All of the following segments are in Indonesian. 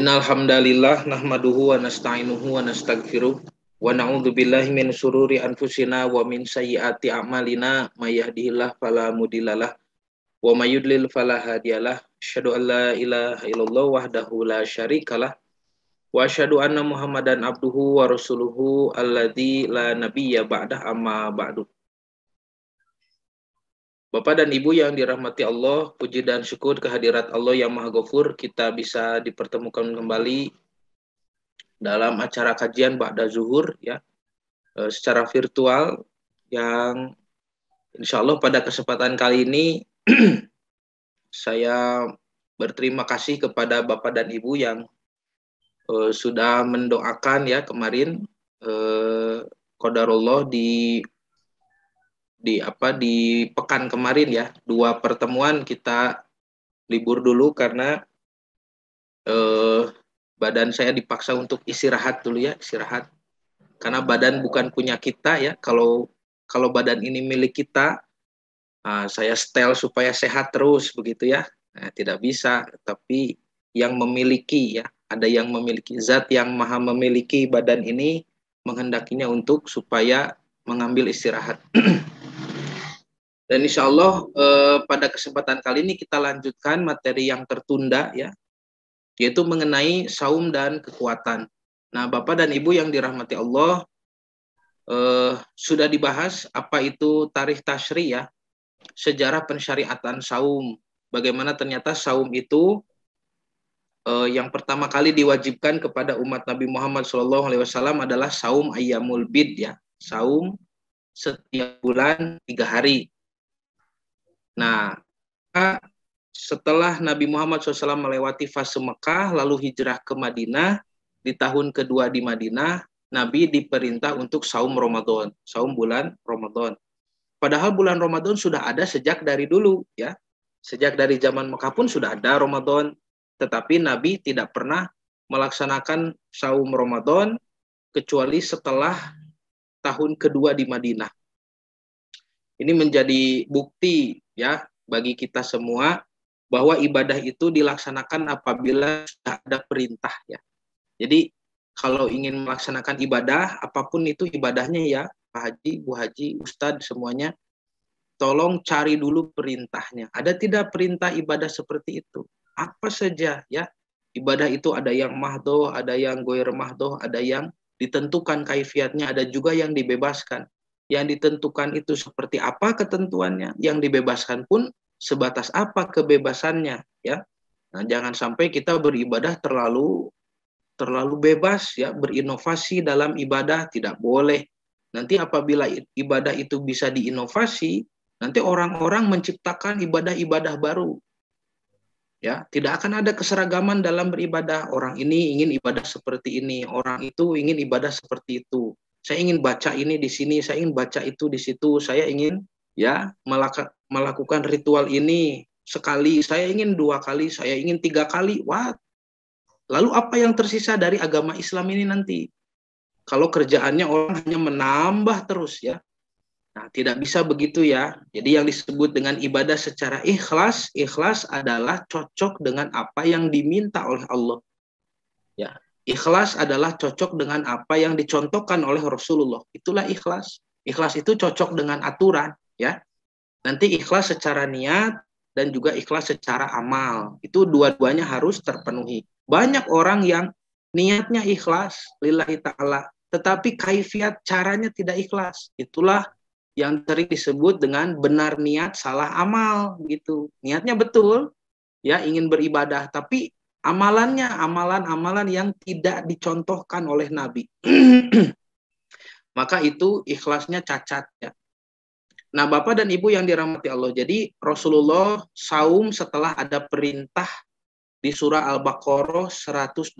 Innal hamdalillah nahmaduhu wa nasta'inuhu wa nastaghfiruh wa na'udzubillahi min sururi anfusina wa min sayyiati a'malina may yahdihillahu fala mudhillalah wa may yudlil fala hadiyalah asyhadu an ilaha illallah wahdahu la syarikalah wa asyhadu anna muhammadan abduhu wa rasuluhu alladzi la nabiyya ba'dah amma ba'du Bapak dan Ibu yang dirahmati Allah, puji dan syukur kehadirat Allah yang Maha Gofur, kita bisa dipertemukan kembali dalam acara kajian Ba'da Zuhur ya, eh, secara virtual yang insya Allah pada kesempatan kali ini saya berterima kasih kepada Bapak dan Ibu yang uh, sudah mendoakan ya kemarin uh, eh, Kodarullah di di apa di pekan kemarin ya dua pertemuan kita libur dulu karena eh, badan saya dipaksa untuk istirahat dulu ya istirahat karena badan bukan punya kita ya kalau kalau badan ini milik kita nah, saya setel supaya sehat terus begitu ya nah, tidak bisa tapi yang memiliki ya ada yang memiliki zat yang maha memiliki badan ini menghendakinya untuk supaya mengambil istirahat Dan insya Allah eh, pada kesempatan kali ini kita lanjutkan materi yang tertunda ya, yaitu mengenai saum dan kekuatan. Nah, Bapak dan Ibu yang dirahmati Allah, eh, sudah dibahas apa itu tarikh tasri ya, sejarah pensyariatan saum. Bagaimana ternyata saum itu eh, yang pertama kali diwajibkan kepada umat Nabi Muhammad SAW adalah saum ayamul bid ya, saum setiap bulan tiga hari. Nah, setelah Nabi Muhammad SAW melewati fase Mekah, lalu hijrah ke Madinah, di tahun kedua di Madinah, Nabi diperintah untuk saum Ramadan, saum bulan Ramadan. Padahal bulan Ramadan sudah ada sejak dari dulu, ya. Sejak dari zaman Mekah pun sudah ada Ramadan, tetapi Nabi tidak pernah melaksanakan saum Ramadan kecuali setelah tahun kedua di Madinah. Ini menjadi bukti ya bagi kita semua bahwa ibadah itu dilaksanakan apabila sudah ada perintah ya. Jadi kalau ingin melaksanakan ibadah apapun itu ibadahnya ya Pak Haji, Bu Haji, Ustadz semuanya tolong cari dulu perintahnya. Ada tidak perintah ibadah seperti itu? Apa saja ya? Ibadah itu ada yang mahdoh, ada yang goyer mahdoh, ada yang ditentukan kaifiatnya, ada juga yang dibebaskan yang ditentukan itu seperti apa ketentuannya, yang dibebaskan pun sebatas apa kebebasannya, ya. Nah, jangan sampai kita beribadah terlalu terlalu bebas ya, berinovasi dalam ibadah tidak boleh. Nanti apabila ibadah itu bisa diinovasi, nanti orang-orang menciptakan ibadah-ibadah baru. Ya, tidak akan ada keseragaman dalam beribadah. Orang ini ingin ibadah seperti ini, orang itu ingin ibadah seperti itu saya ingin baca ini di sini, saya ingin baca itu di situ, saya ingin ya melakukan ritual ini sekali, saya ingin dua kali, saya ingin tiga kali. Wah, lalu apa yang tersisa dari agama Islam ini nanti? Kalau kerjaannya orang hanya menambah terus ya. Nah, tidak bisa begitu ya. Jadi yang disebut dengan ibadah secara ikhlas, ikhlas adalah cocok dengan apa yang diminta oleh Allah. Ya, Ikhlas adalah cocok dengan apa yang dicontohkan oleh Rasulullah. Itulah ikhlas. Ikhlas itu cocok dengan aturan, ya. Nanti ikhlas secara niat dan juga ikhlas secara amal. Itu dua-duanya harus terpenuhi. Banyak orang yang niatnya ikhlas lillahi taala, tetapi kaifiat caranya tidak ikhlas. Itulah yang sering disebut dengan benar niat salah amal gitu. Niatnya betul, ya ingin beribadah tapi Amalannya amalan-amalan yang tidak dicontohkan oleh Nabi. Maka itu ikhlasnya cacat ya. Nah, Bapak dan Ibu yang dirahmati Allah. Jadi Rasulullah saum setelah ada perintah di surah Al-Baqarah 183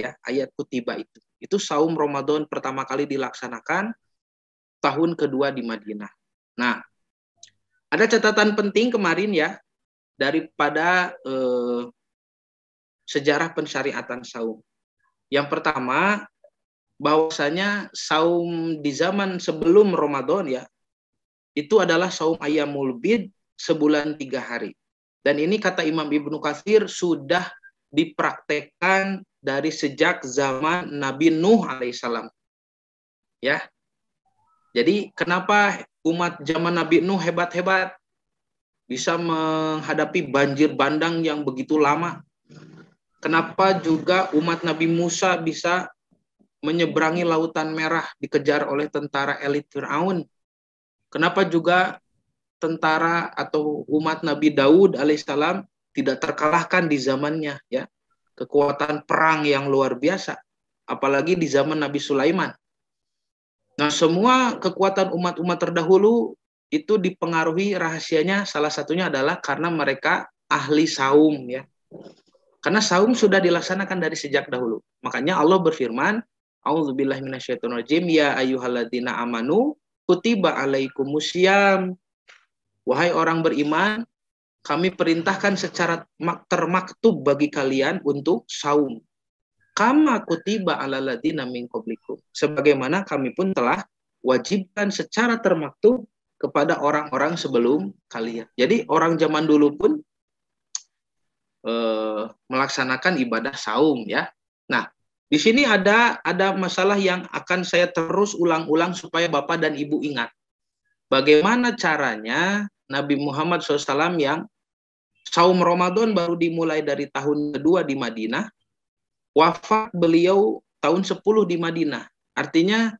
ya, ayat kutiba itu. Itu saum Ramadan pertama kali dilaksanakan tahun kedua di Madinah. Nah, ada catatan penting kemarin ya daripada eh, sejarah pensyariatan saum. Yang pertama, bahwasanya saum di zaman sebelum Ramadan ya, itu adalah saum ayam mulbid sebulan tiga hari. Dan ini kata Imam Ibnu Katsir sudah dipraktekkan dari sejak zaman Nabi Nuh alaihissalam. Ya. Jadi kenapa umat zaman Nabi Nuh hebat-hebat bisa menghadapi banjir bandang yang begitu lama? Kenapa juga umat Nabi Musa bisa menyeberangi lautan merah dikejar oleh tentara elit Fir'aun? Kenapa juga tentara atau umat Nabi Daud alaihissalam tidak terkalahkan di zamannya ya kekuatan perang yang luar biasa apalagi di zaman Nabi Sulaiman. Nah, semua kekuatan umat-umat terdahulu itu dipengaruhi rahasianya salah satunya adalah karena mereka ahli saum ya. Karena saum sudah dilaksanakan dari sejak dahulu. Makanya Allah berfirman, A'udzubillahi ya ayuhalatina amanu kutiba alaikumusiyam. Wahai orang beriman, kami perintahkan secara termaktub bagi kalian untuk saum. Kama kutiba alaladina min qablikum. Sebagaimana kami pun telah wajibkan secara termaktub kepada orang-orang sebelum kalian. Jadi orang zaman dulu pun eh, melaksanakan ibadah saum ya. Nah, di sini ada ada masalah yang akan saya terus ulang-ulang supaya Bapak dan Ibu ingat. Bagaimana caranya Nabi Muhammad SAW yang saum Ramadan baru dimulai dari tahun kedua di Madinah, wafat beliau tahun 10 di Madinah. Artinya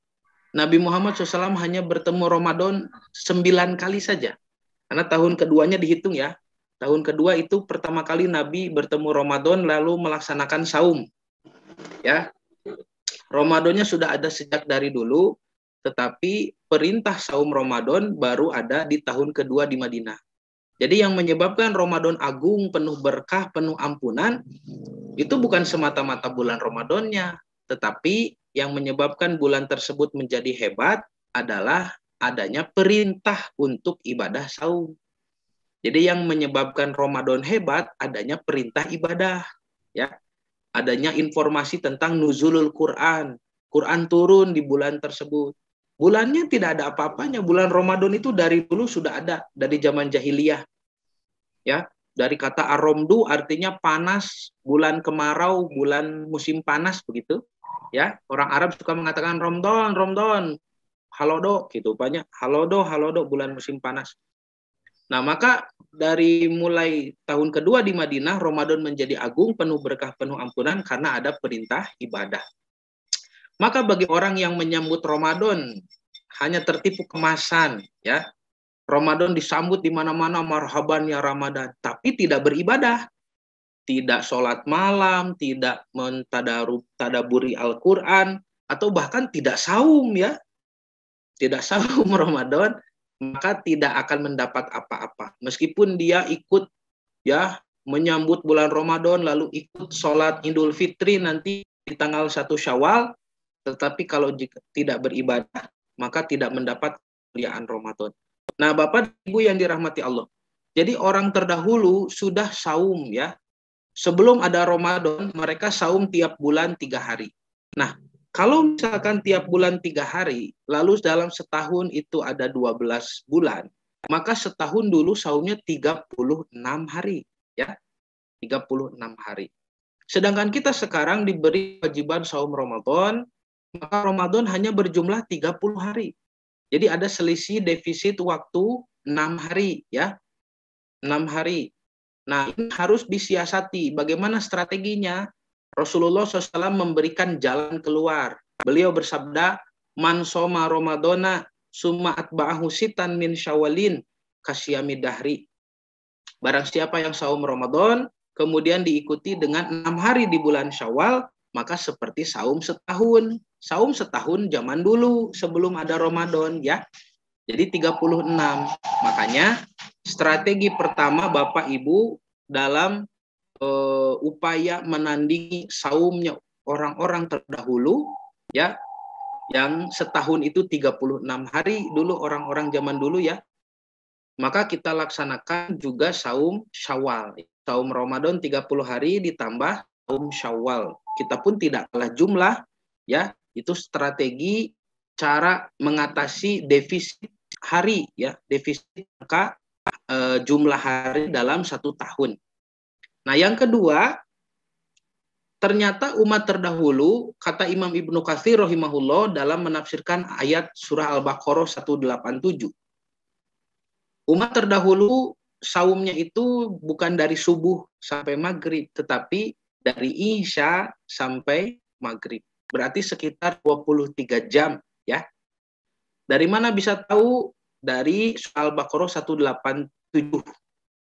Nabi Muhammad SAW hanya bertemu Ramadan 9 kali saja. Karena tahun keduanya dihitung ya. Tahun kedua itu pertama kali Nabi bertemu Ramadan lalu melaksanakan saum. Ya. Ramadannya sudah ada sejak dari dulu, tetapi perintah saum Ramadan baru ada di tahun kedua di Madinah. Jadi yang menyebabkan Ramadan agung, penuh berkah, penuh ampunan, itu bukan semata-mata bulan Ramadannya, tetapi yang menyebabkan bulan tersebut menjadi hebat adalah adanya perintah untuk ibadah saum. Jadi yang menyebabkan Ramadan hebat adanya perintah ibadah, ya. Adanya informasi tentang nuzulul Quran. Quran turun di bulan tersebut. Bulannya tidak ada apa-apanya. Bulan Ramadan itu dari dulu sudah ada dari zaman jahiliyah. Ya, dari kata aromdu artinya panas, bulan kemarau, bulan musim panas begitu. Ya, orang Arab suka mengatakan Ramadan, Ramadan. Halodo gitu banyak. Halodo, halodo bulan musim panas. Nah, maka dari mulai tahun kedua di Madinah, Ramadan menjadi agung, penuh berkah, penuh ampunan karena ada perintah ibadah. Maka bagi orang yang menyambut Ramadan hanya tertipu kemasan, ya. Ramadan disambut di mana-mana marhaban ya Ramadan, tapi tidak beribadah. Tidak sholat malam, tidak mentadaburi Al-Quran, atau bahkan tidak saum ya. Tidak saum Ramadan, maka tidak akan mendapat apa-apa. Meskipun dia ikut ya menyambut bulan Ramadan lalu ikut sholat Idul Fitri nanti di tanggal 1 Syawal, tetapi kalau jika tidak beribadah maka tidak mendapat kemuliaan Ramadan. Nah, Bapak Ibu yang dirahmati Allah. Jadi orang terdahulu sudah saum ya. Sebelum ada Ramadan, mereka saum tiap bulan tiga hari. Nah, kalau misalkan tiap bulan tiga hari, lalu dalam setahun itu ada 12 bulan, maka setahun dulu saumnya 36 hari. ya 36 hari. Sedangkan kita sekarang diberi kewajiban saum Ramadan, maka Ramadan hanya berjumlah 30 hari. Jadi ada selisih defisit waktu 6 hari ya. 6 hari. Nah, ini harus disiasati bagaimana strateginya. Rasulullah SAW memberikan jalan keluar. Beliau bersabda, Man soma Romadona summa atba'ahu sitan min syawalin kasyami dahri. Barang siapa yang saum Ramadan, kemudian diikuti dengan enam hari di bulan syawal, maka seperti saum setahun. Saum setahun zaman dulu, sebelum ada Ramadan ya. Jadi 36. Makanya strategi pertama Bapak Ibu dalam uh, upaya menandingi saumnya orang-orang terdahulu ya yang setahun itu 36 hari dulu orang-orang zaman dulu ya maka kita laksanakan juga saum Syawal. Saum Ramadan 30 hari ditambah saum Syawal. Kita pun tidak kalah jumlah ya. Itu strategi cara mengatasi defisit hari ya, defisit angka e, jumlah hari dalam satu tahun. Nah, yang kedua, ternyata umat terdahulu, kata Imam Ibnu Katsir rahimahullah dalam menafsirkan ayat surah Al-Baqarah 187. Umat terdahulu saumnya itu bukan dari subuh sampai maghrib, tetapi dari isya sampai maghrib. Berarti sekitar 23 jam ya. Dari mana bisa tahu? Dari surah Al-Baqarah 187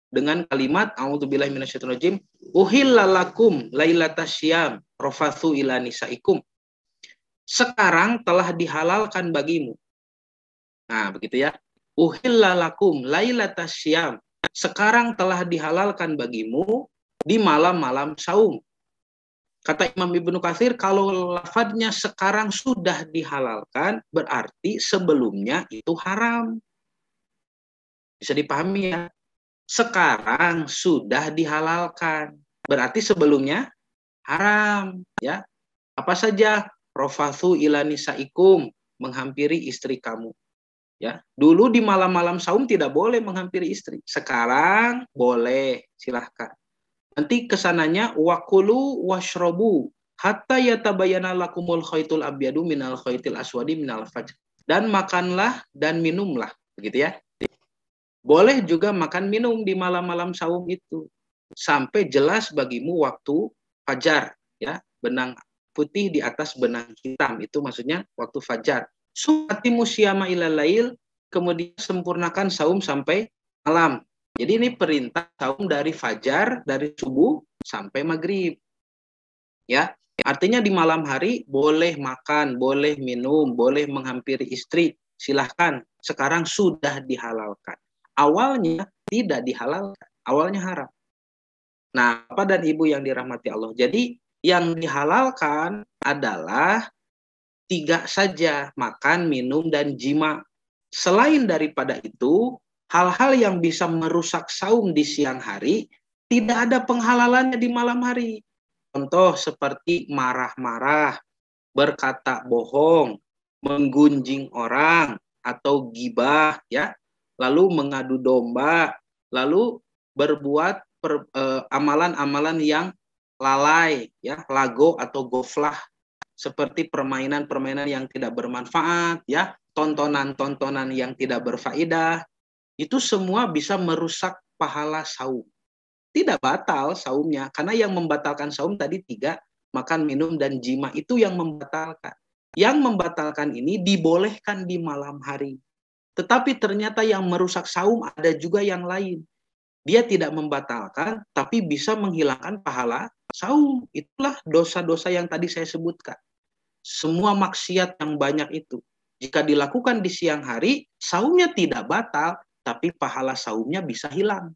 dengan kalimat auzubillahi minasyaitonirrajim uhillalakum lailatasyam rafathu ila nisaikum sekarang telah dihalalkan bagimu nah begitu ya uhillalakum lailatasyam sekarang telah dihalalkan bagimu di malam-malam saum kata Imam Ibnu Katsir kalau lafadznya sekarang sudah dihalalkan berarti sebelumnya itu haram bisa dipahami ya sekarang sudah dihalalkan. Berarti sebelumnya haram, ya. Apa saja? Rofathu ila nisaikum, menghampiri istri kamu. Ya, dulu di malam-malam saum tidak boleh menghampiri istri. Sekarang boleh, silahkan. Nanti kesananya wakulu washrobu hatta yatabayana lakumul khaitul abyadu minal khaitil aswadi minal fajr. Dan makanlah dan minumlah, begitu ya. Boleh juga makan minum di malam-malam saum itu sampai jelas bagimu waktu fajar ya benang putih di atas benang hitam itu maksudnya waktu fajar sumatimu syama ila lail kemudian sempurnakan saum sampai malam jadi ini perintah saum dari fajar dari subuh sampai maghrib ya artinya di malam hari boleh makan boleh minum boleh menghampiri istri silahkan sekarang sudah dihalalkan awalnya tidak dihalalkan, awalnya haram. Nah, bapak dan ibu yang dirahmati Allah. Jadi yang dihalalkan adalah tiga saja, makan, minum, dan jima. Selain daripada itu, hal-hal yang bisa merusak saum di siang hari, tidak ada penghalalannya di malam hari. Contoh seperti marah-marah, berkata bohong, menggunjing orang, atau gibah, ya lalu mengadu domba, lalu berbuat eh, amalan-amalan eh, yang lalai, ya, lago atau goflah seperti permainan-permainan yang tidak bermanfaat, ya, tontonan-tontonan yang tidak berfaedah, itu semua bisa merusak pahala saum. Tidak batal saumnya, karena yang membatalkan saum tadi tiga, makan, minum, dan jima itu yang membatalkan. Yang membatalkan ini dibolehkan di malam hari. Tetapi ternyata yang merusak saum ada juga yang lain. Dia tidak membatalkan, tapi bisa menghilangkan pahala saum. Itulah dosa-dosa yang tadi saya sebutkan. Semua maksiat yang banyak itu. Jika dilakukan di siang hari, saumnya tidak batal, tapi pahala saumnya bisa hilang.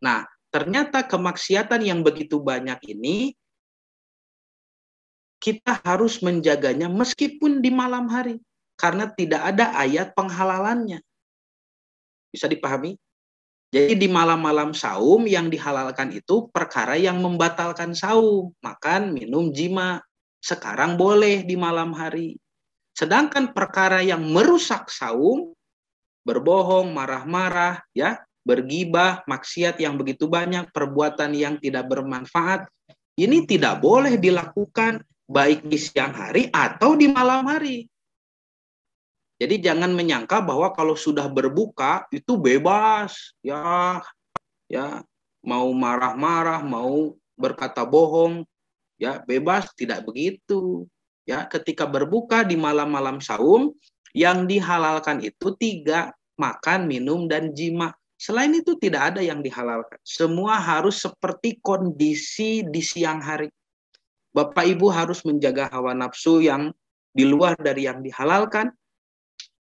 Nah, ternyata kemaksiatan yang begitu banyak ini kita harus menjaganya meskipun di malam hari karena tidak ada ayat penghalalannya. Bisa dipahami? Jadi di malam-malam saum yang dihalalkan itu perkara yang membatalkan saum, makan, minum, jima. Sekarang boleh di malam hari. Sedangkan perkara yang merusak saum, berbohong, marah-marah, ya, bergibah, maksiat yang begitu banyak, perbuatan yang tidak bermanfaat, ini tidak boleh dilakukan baik di siang hari atau di malam hari. Jadi jangan menyangka bahwa kalau sudah berbuka itu bebas, ya, ya mau marah-marah, mau berkata bohong, ya bebas tidak begitu. Ya, ketika berbuka di malam-malam saum yang dihalalkan itu tiga makan, minum dan jima. Selain itu tidak ada yang dihalalkan. Semua harus seperti kondisi di siang hari. Bapak Ibu harus menjaga hawa nafsu yang di luar dari yang dihalalkan,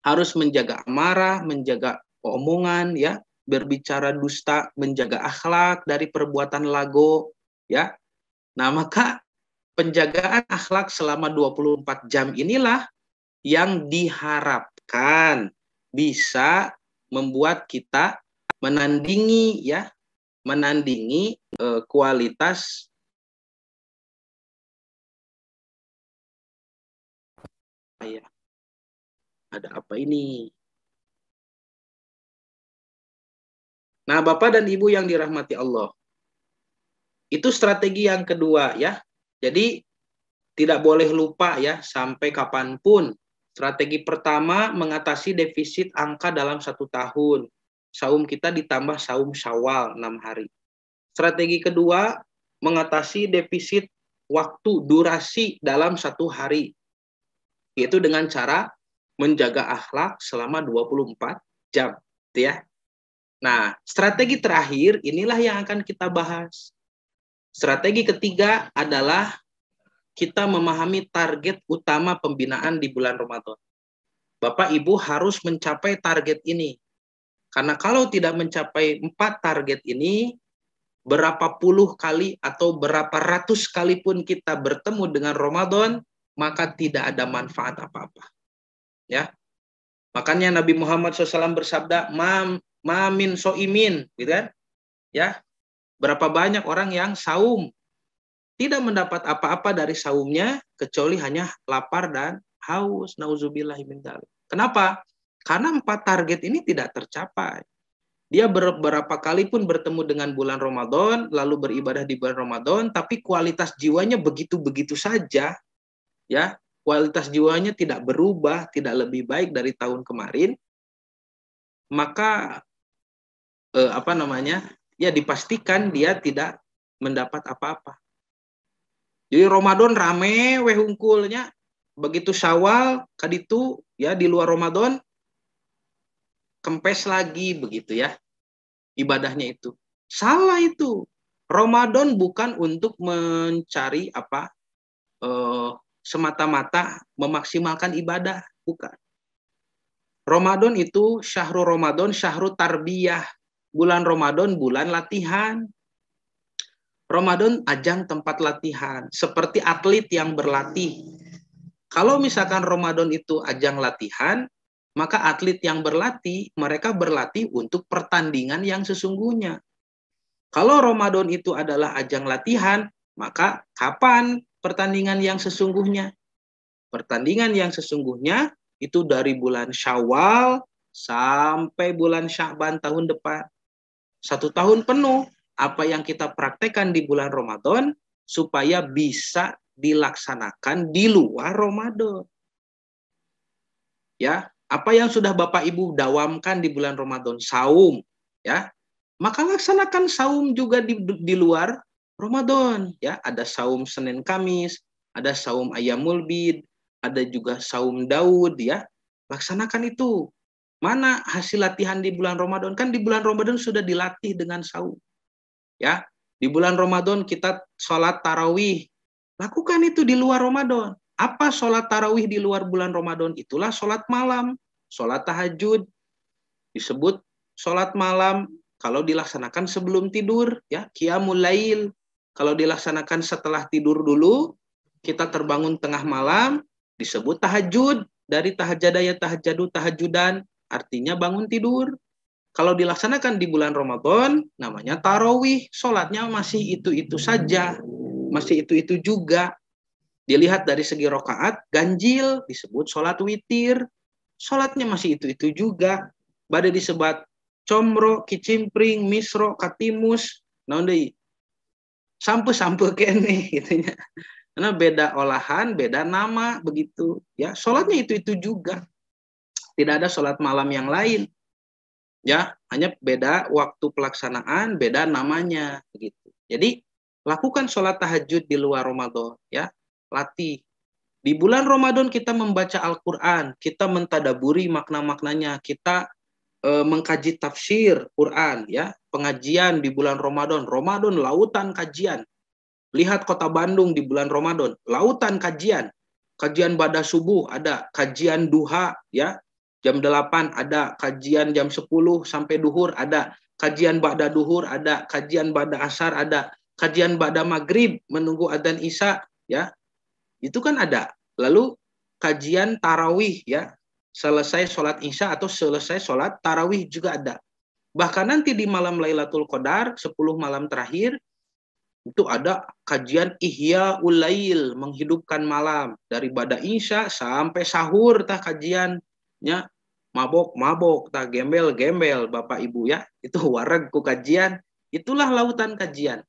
harus menjaga amarah, menjaga omongan, ya, berbicara dusta, menjaga akhlak dari perbuatan lago, ya. Nah, maka penjagaan akhlak selama 24 jam inilah yang diharapkan bisa membuat kita menandingi ya, menandingi e, kualitas ya ada apa ini? Nah, Bapak dan Ibu yang dirahmati Allah. Itu strategi yang kedua ya. Jadi tidak boleh lupa ya sampai kapanpun. Strategi pertama mengatasi defisit angka dalam satu tahun. Saum kita ditambah saum syawal 6 hari. Strategi kedua mengatasi defisit waktu durasi dalam satu hari. Yaitu dengan cara menjaga akhlak selama 24 jam, gitu ya. Nah, strategi terakhir inilah yang akan kita bahas. Strategi ketiga adalah kita memahami target utama pembinaan di bulan Ramadan. Bapak Ibu harus mencapai target ini. Karena kalau tidak mencapai empat target ini, berapa puluh kali atau berapa ratus kali pun kita bertemu dengan Ramadan, maka tidak ada manfaat apa-apa ya makanya Nabi Muhammad SAW bersabda mam mamin soimin gitu kan ya berapa banyak orang yang saum tidak mendapat apa-apa dari saumnya kecuali hanya lapar dan haus nauzubillahimindal kenapa karena empat target ini tidak tercapai dia beberapa kali pun bertemu dengan bulan Ramadan, lalu beribadah di bulan Ramadan, tapi kualitas jiwanya begitu-begitu saja. Ya, kualitas jiwanya tidak berubah, tidak lebih baik dari tahun kemarin, maka eh, apa namanya? ya dipastikan dia tidak mendapat apa-apa. Jadi Ramadan rame weh hungkulnya, begitu Syawal kaditu ya di luar Ramadan kempes lagi begitu ya ibadahnya itu. Salah itu. Ramadan bukan untuk mencari apa eh, semata-mata memaksimalkan ibadah, bukan. Ramadan itu syahrul Ramadan, syahrul tarbiyah. Bulan Ramadan, bulan latihan. Ramadan ajang tempat latihan, seperti atlet yang berlatih. Kalau misalkan Ramadan itu ajang latihan, maka atlet yang berlatih, mereka berlatih untuk pertandingan yang sesungguhnya. Kalau Ramadan itu adalah ajang latihan, maka kapan pertandingan yang sesungguhnya. Pertandingan yang sesungguhnya itu dari bulan Syawal sampai bulan Sya'ban tahun depan. Satu tahun penuh apa yang kita praktekkan di bulan Ramadan supaya bisa dilaksanakan di luar Ramadan. Ya, apa yang sudah Bapak Ibu dawamkan di bulan Ramadan, saum, ya. Maka laksanakan saum juga di, di luar Ramadan ya ada saum Senin Kamis ada saum Ayamul Bid ada juga saum Daud ya laksanakan itu mana hasil latihan di bulan Ramadan kan di bulan Ramadan sudah dilatih dengan saum ya di bulan Ramadan kita sholat tarawih lakukan itu di luar Ramadan apa sholat tarawih di luar bulan Ramadan itulah sholat malam sholat tahajud disebut sholat malam kalau dilaksanakan sebelum tidur ya qiyamul lail kalau dilaksanakan setelah tidur dulu, kita terbangun tengah malam, disebut tahajud. Dari tahajadaya tahajadu tahajudan, artinya bangun tidur. Kalau dilaksanakan di bulan Ramadan, namanya tarawih. solatnya masih itu-itu saja. Masih itu-itu juga. Dilihat dari segi rokaat, ganjil, disebut solat witir. solatnya masih itu-itu juga. Badai disebut comro, kicimpring, misro, katimus, naon sampe-sampe kene gitu ya. Karena beda olahan, beda nama begitu ya. sholatnya itu-itu juga. Tidak ada sholat malam yang lain. Ya, hanya beda waktu pelaksanaan, beda namanya begitu. Jadi lakukan sholat tahajud di luar Ramadan ya. Latih di bulan Ramadan kita membaca Al-Quran, kita mentadaburi makna-maknanya, kita e, mengkaji tafsir Quran ya, pengajian di bulan Ramadan. Ramadan lautan kajian. Lihat kota Bandung di bulan Ramadan, lautan kajian. Kajian pada subuh ada, kajian duha ya, jam 8 ada, kajian jam 10 sampai duhur ada, kajian pada duhur ada, kajian pada asar ada, kajian pada maghrib menunggu adzan isya ya. Itu kan ada. Lalu kajian tarawih ya, selesai sholat isya atau selesai sholat tarawih juga ada. Bahkan nanti di malam Lailatul Qadar, 10 malam terakhir, itu ada kajian Ihya Ulail, menghidupkan malam. Dari bada isya sampai sahur tah kajiannya. Mabok-mabok, tah gembel-gembel, Bapak Ibu ya. Itu wareg ku kajian. Itulah lautan kajian.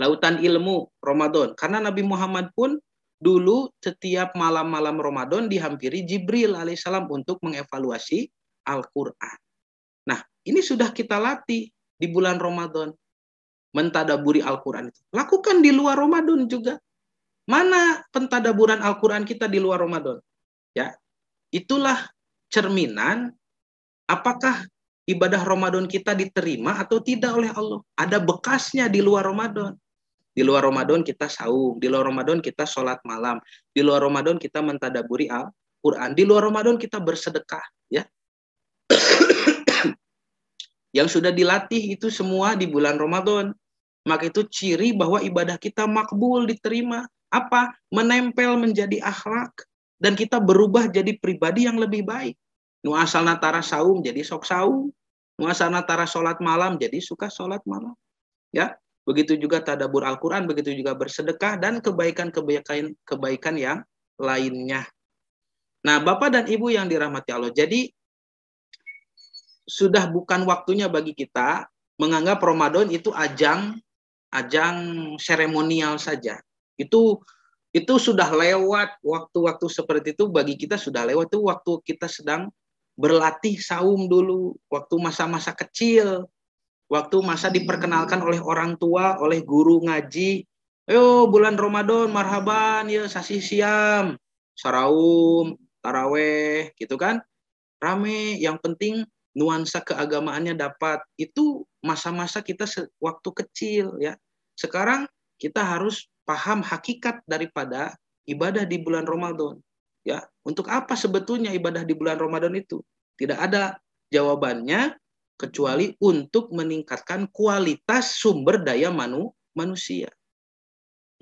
Lautan ilmu Ramadan. Karena Nabi Muhammad pun dulu setiap malam-malam Ramadan dihampiri Jibril alaihissalam untuk mengevaluasi Al-Quran. Nah, ini sudah kita latih di bulan Ramadan. Mentadaburi Al-Quran itu. Lakukan di luar Ramadan juga. Mana pentadaburan Al-Quran kita di luar Ramadan? Ya, itulah cerminan apakah ibadah Ramadan kita diterima atau tidak oleh Allah. Ada bekasnya di luar Ramadan. Di luar Ramadan kita saum, di luar Ramadan kita sholat malam, di luar Ramadan kita mentadaburi Al-Quran, di luar Ramadan kita bersedekah. ya. Yang sudah dilatih itu semua di bulan Ramadan. Maka itu ciri bahwa ibadah kita makbul, diterima. Apa? Menempel menjadi akhlak. Dan kita berubah jadi pribadi yang lebih baik. Nu asal natara saum jadi sok saum. Nu asal natara sholat malam jadi suka sholat malam. Ya, begitu juga tadabur Al-Quran, begitu juga bersedekah, dan kebaikan-kebaikan kebaikan yang lainnya. Nah, Bapak dan Ibu yang dirahmati Allah, jadi sudah bukan waktunya bagi kita menganggap Ramadan itu ajang ajang seremonial saja. Itu itu sudah lewat waktu-waktu seperti itu bagi kita sudah lewat itu waktu kita sedang berlatih saum dulu, waktu masa-masa kecil, Waktu masa diperkenalkan oleh orang tua, oleh guru ngaji, Yo bulan Ramadan marhaban ya sasi siam, saraum, taraweh gitu kan. Rame, yang penting nuansa keagamaannya dapat. Itu masa-masa kita waktu kecil ya. Sekarang kita harus paham hakikat daripada ibadah di bulan Ramadan. Ya, untuk apa sebetulnya ibadah di bulan Ramadan itu? Tidak ada jawabannya kecuali untuk meningkatkan kualitas sumber daya manu, manusia.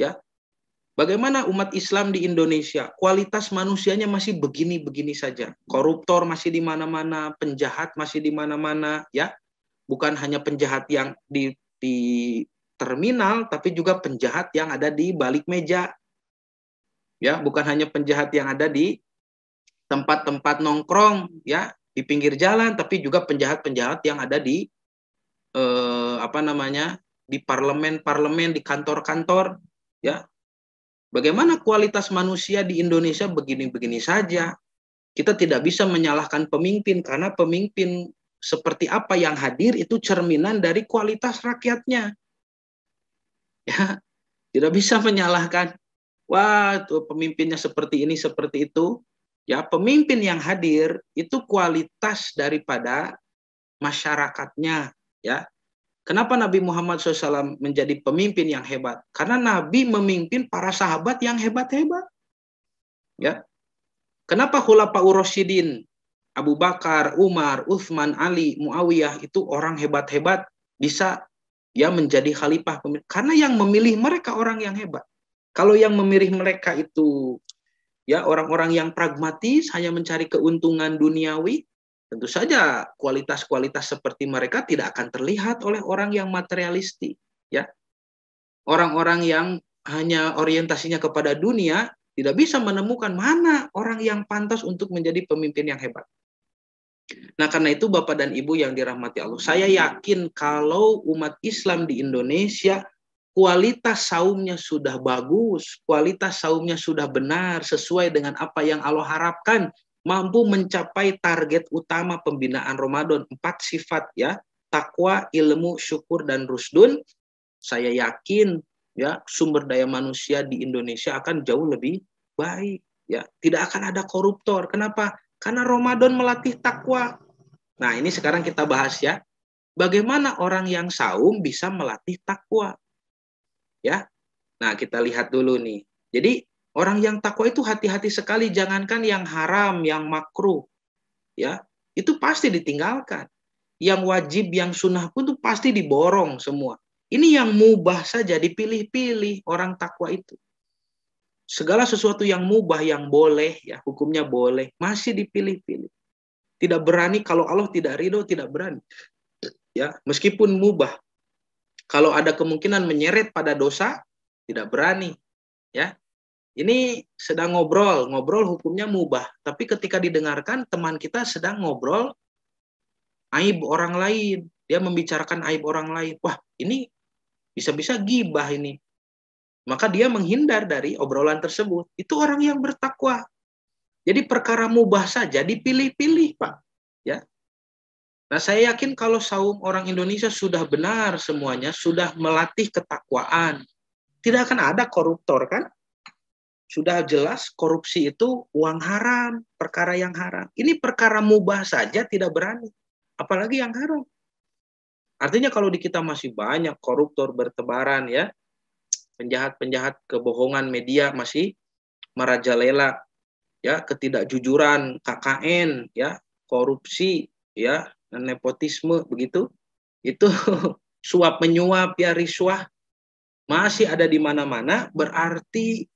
Ya. Bagaimana umat Islam di Indonesia? Kualitas manusianya masih begini-begini saja. Koruptor masih di mana-mana, penjahat masih di mana-mana, ya. Bukan hanya penjahat yang di di terminal tapi juga penjahat yang ada di balik meja. Ya, bukan hanya penjahat yang ada di tempat-tempat nongkrong, ya, di pinggir jalan, tapi juga penjahat-penjahat yang ada di eh, apa namanya di parlemen-parlemen, di kantor-kantor, ya. Bagaimana kualitas manusia di Indonesia begini-begini saja? Kita tidak bisa menyalahkan pemimpin karena pemimpin seperti apa yang hadir itu cerminan dari kualitas rakyatnya. Ya, tidak bisa menyalahkan. Wah, tuh pemimpinnya seperti ini, seperti itu Ya, pemimpin yang hadir itu kualitas daripada masyarakatnya, ya. Kenapa Nabi Muhammad SAW menjadi pemimpin yang hebat? Karena Nabi memimpin para sahabat yang hebat-hebat. Ya. Kenapa Khulafa Urosidin, Abu Bakar, Umar, Uthman, Ali, Muawiyah itu orang hebat-hebat bisa ya menjadi khalifah pemimpin. Karena yang memilih mereka orang yang hebat. Kalau yang memilih mereka itu Ya, orang-orang yang pragmatis hanya mencari keuntungan duniawi, tentu saja kualitas-kualitas seperti mereka tidak akan terlihat oleh orang yang materialistik, ya. Orang-orang yang hanya orientasinya kepada dunia tidak bisa menemukan mana orang yang pantas untuk menjadi pemimpin yang hebat. Nah, karena itu Bapak dan Ibu yang dirahmati Allah, saya yakin kalau umat Islam di Indonesia kualitas saumnya sudah bagus, kualitas saumnya sudah benar sesuai dengan apa yang Allah harapkan, mampu mencapai target utama pembinaan Ramadan, empat sifat ya, takwa, ilmu, syukur dan rusdun, saya yakin ya sumber daya manusia di Indonesia akan jauh lebih baik ya tidak akan ada koruptor kenapa karena Ramadan melatih takwa nah ini sekarang kita bahas ya bagaimana orang yang saum bisa melatih takwa ya. Nah, kita lihat dulu nih. Jadi, orang yang takwa itu hati-hati sekali jangankan yang haram, yang makruh, ya. Itu pasti ditinggalkan. Yang wajib, yang sunnah pun itu pasti diborong semua. Ini yang mubah saja dipilih-pilih orang takwa itu. Segala sesuatu yang mubah, yang boleh, ya hukumnya boleh, masih dipilih-pilih. Tidak berani kalau Allah tidak ridho, tidak berani. Ya, meskipun mubah, kalau ada kemungkinan menyeret pada dosa, tidak berani. Ya, ini sedang ngobrol, ngobrol hukumnya mubah. Tapi ketika didengarkan teman kita sedang ngobrol aib orang lain, dia membicarakan aib orang lain. Wah, ini bisa-bisa gibah ini. Maka dia menghindar dari obrolan tersebut. Itu orang yang bertakwa. Jadi perkara mubah saja dipilih-pilih, Pak. Ya. Nah, saya yakin kalau saum orang Indonesia sudah benar semuanya, sudah melatih ketakwaan. Tidak akan ada koruptor, kan? Sudah jelas korupsi itu uang haram, perkara yang haram. Ini perkara mubah saja tidak berani, apalagi yang haram. Artinya kalau di kita masih banyak koruptor bertebaran ya, penjahat-penjahat kebohongan media masih merajalela ya, ketidakjujuran KKN ya, korupsi ya nepotisme begitu, itu suap menyuap ya riswah masih ada di mana-mana, berarti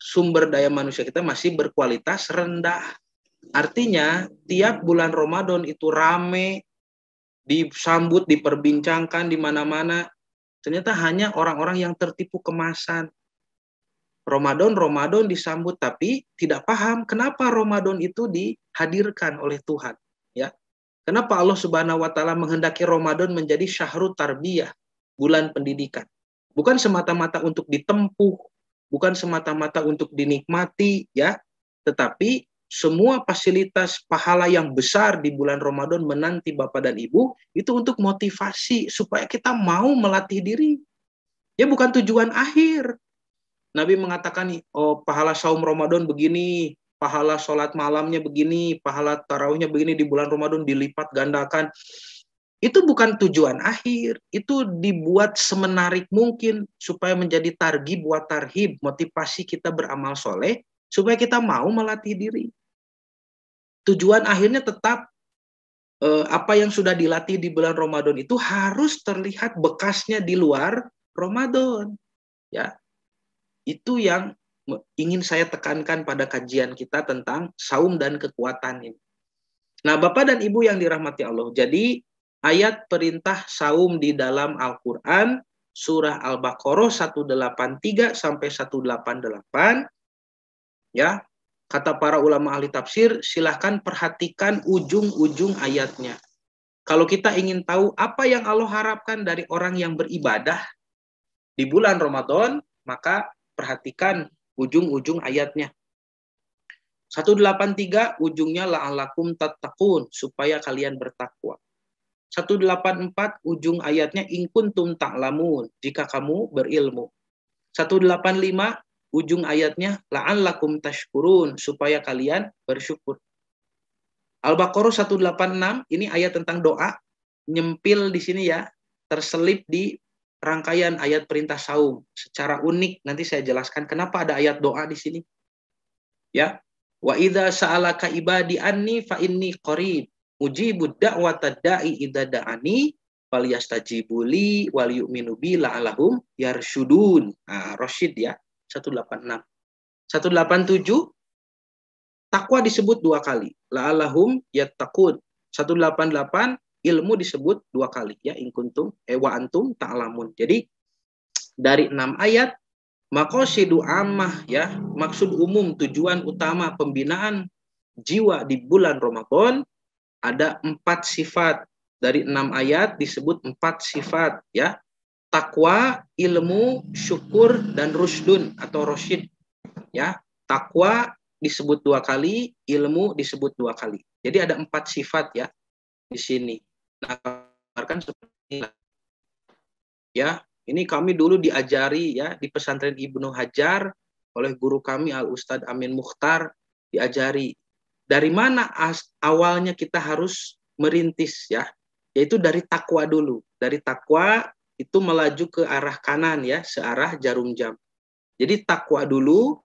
sumber daya manusia kita masih berkualitas rendah. Artinya, tiap bulan Ramadan itu rame, disambut, diperbincangkan di mana-mana. Ternyata hanya orang-orang yang tertipu kemasan. Ramadan, Ramadan disambut, tapi tidak paham kenapa Ramadan itu dihadirkan oleh Tuhan. Ya, Kenapa Allah Subhanahu wa taala menghendaki Ramadan menjadi syahrut tarbiyah, bulan pendidikan? Bukan semata-mata untuk ditempuh, bukan semata-mata untuk dinikmati ya, tetapi semua fasilitas pahala yang besar di bulan Ramadan menanti Bapak dan Ibu itu untuk motivasi supaya kita mau melatih diri. Ya bukan tujuan akhir. Nabi mengatakan oh pahala saum Ramadan begini, pahala sholat malamnya begini, pahala tarawihnya begini di bulan Ramadan dilipat gandakan. Itu bukan tujuan akhir, itu dibuat semenarik mungkin supaya menjadi targi buat tarhib, motivasi kita beramal soleh, supaya kita mau melatih diri. Tujuan akhirnya tetap eh, apa yang sudah dilatih di bulan Ramadan itu harus terlihat bekasnya di luar Ramadan. Ya. Itu yang ingin saya tekankan pada kajian kita tentang saum dan kekuatan ini. Nah, Bapak dan Ibu yang dirahmati Allah, jadi ayat perintah saum di dalam Al-Qur'an surah Al-Baqarah 183 sampai 188 ya. Kata para ulama ahli tafsir, silahkan perhatikan ujung-ujung ayatnya. Kalau kita ingin tahu apa yang Allah harapkan dari orang yang beribadah di bulan Ramadan, maka perhatikan ujung-ujung ayatnya. 183 ujungnya la'alakum tattaqun supaya kalian bertakwa. 184 ujung ayatnya in kuntum ta'lamun jika kamu berilmu. 185 ujung ayatnya alakum tashkurun supaya kalian bersyukur. Al-Baqarah 186 ini ayat tentang doa nyempil di sini ya, terselip di rangkaian ayat perintah saum secara unik. Nanti saya jelaskan kenapa ada ayat doa di sini. Ya. Wa idza sa'alaka ibadi anni fa inni qarib ujibu da'wata da'i idza da'ani falyastajibuli wal yu'minu bi la'allahum yarsyudun. Ah, Rashid ya, 186. 187 takwa disebut dua kali. La'allahum yattaqun. 188 ilmu disebut dua kali ya inkuntum ewa eh, antum ta'lamun. Jadi dari enam ayat makosidu amah ya maksud umum tujuan utama pembinaan jiwa di bulan Ramadan ada empat sifat dari enam ayat disebut empat sifat ya takwa ilmu syukur dan rusdun atau roshid ya takwa disebut dua kali ilmu disebut dua kali jadi ada empat sifat ya di sini gambarkan seperti ya ini kami dulu diajari ya di pesantren Ibnu Hajar oleh guru kami Al Ustadz Amin Mukhtar diajari dari mana as awalnya kita harus merintis ya yaitu dari takwa dulu dari takwa itu melaju ke arah kanan ya searah jarum jam jadi takwa dulu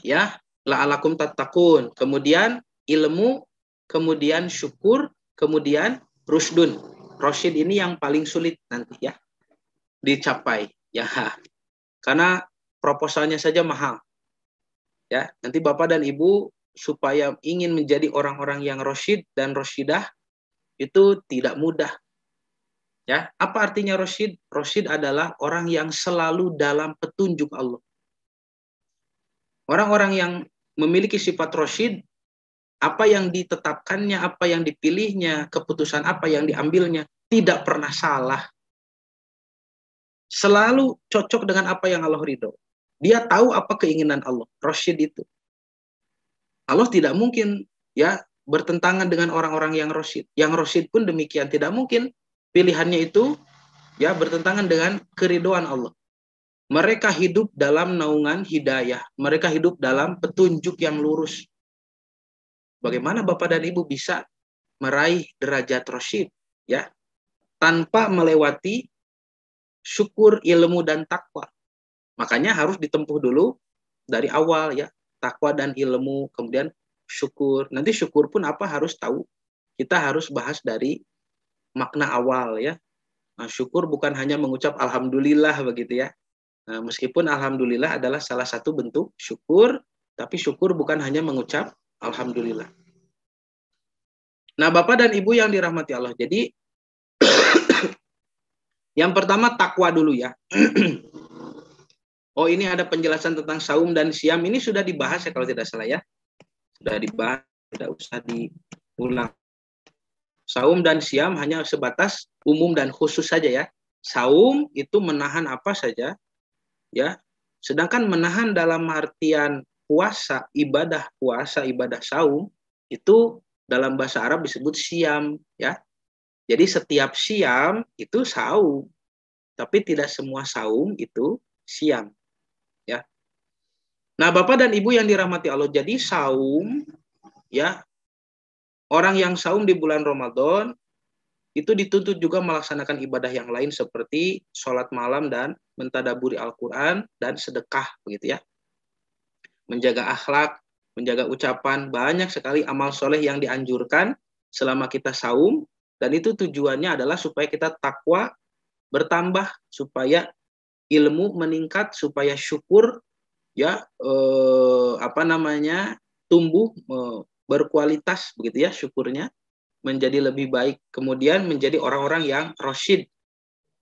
ya la alakum tatakun kemudian ilmu kemudian syukur kemudian Rusdun. Rosid ini yang paling sulit nanti ya dicapai. Ya. Karena proposalnya saja mahal. Ya, nanti Bapak dan Ibu supaya ingin menjadi orang-orang yang Rosid dan Rosidah itu tidak mudah. Ya, apa artinya Rosid Rosid adalah orang yang selalu dalam petunjuk Allah. Orang-orang yang memiliki sifat Rosid apa yang ditetapkannya, apa yang dipilihnya, keputusan apa yang diambilnya tidak pernah salah. Selalu cocok dengan apa yang Allah ridho. Dia tahu apa keinginan Allah. Rasyid itu. Allah tidak mungkin ya bertentangan dengan orang-orang yang rasyid. Yang rasyid pun demikian tidak mungkin pilihannya itu ya bertentangan dengan keridoan Allah. Mereka hidup dalam naungan hidayah. Mereka hidup dalam petunjuk yang lurus Bagaimana Bapak dan Ibu bisa meraih derajat rosyid ya tanpa melewati syukur ilmu dan takwa. Makanya harus ditempuh dulu dari awal ya, takwa dan ilmu, kemudian syukur. Nanti syukur pun apa harus tahu. Kita harus bahas dari makna awal ya. Nah, syukur bukan hanya mengucap alhamdulillah begitu ya. Nah, meskipun alhamdulillah adalah salah satu bentuk syukur, tapi syukur bukan hanya mengucap Alhamdulillah. Nah, Bapak dan Ibu yang dirahmati Allah. Jadi yang pertama takwa dulu ya. oh, ini ada penjelasan tentang saum dan siam. Ini sudah dibahas ya kalau tidak salah ya. Sudah dibahas, tidak usah diulang. Saum dan siam hanya sebatas umum dan khusus saja ya. Saum itu menahan apa saja ya. Sedangkan menahan dalam artian puasa, ibadah puasa, ibadah saum itu dalam bahasa Arab disebut siam, ya. Jadi setiap siam itu saum, tapi tidak semua saum itu siam, ya. Nah, Bapak dan Ibu yang dirahmati Allah, jadi saum, ya, orang yang saum di bulan Ramadan itu dituntut juga melaksanakan ibadah yang lain seperti sholat malam dan mentadaburi Al-Quran dan sedekah begitu ya menjaga akhlak, menjaga ucapan, banyak sekali amal soleh yang dianjurkan selama kita saum, dan itu tujuannya adalah supaya kita takwa bertambah, supaya ilmu meningkat, supaya syukur ya eh, apa namanya tumbuh eh, berkualitas begitu ya syukurnya menjadi lebih baik, kemudian menjadi orang-orang yang roshid.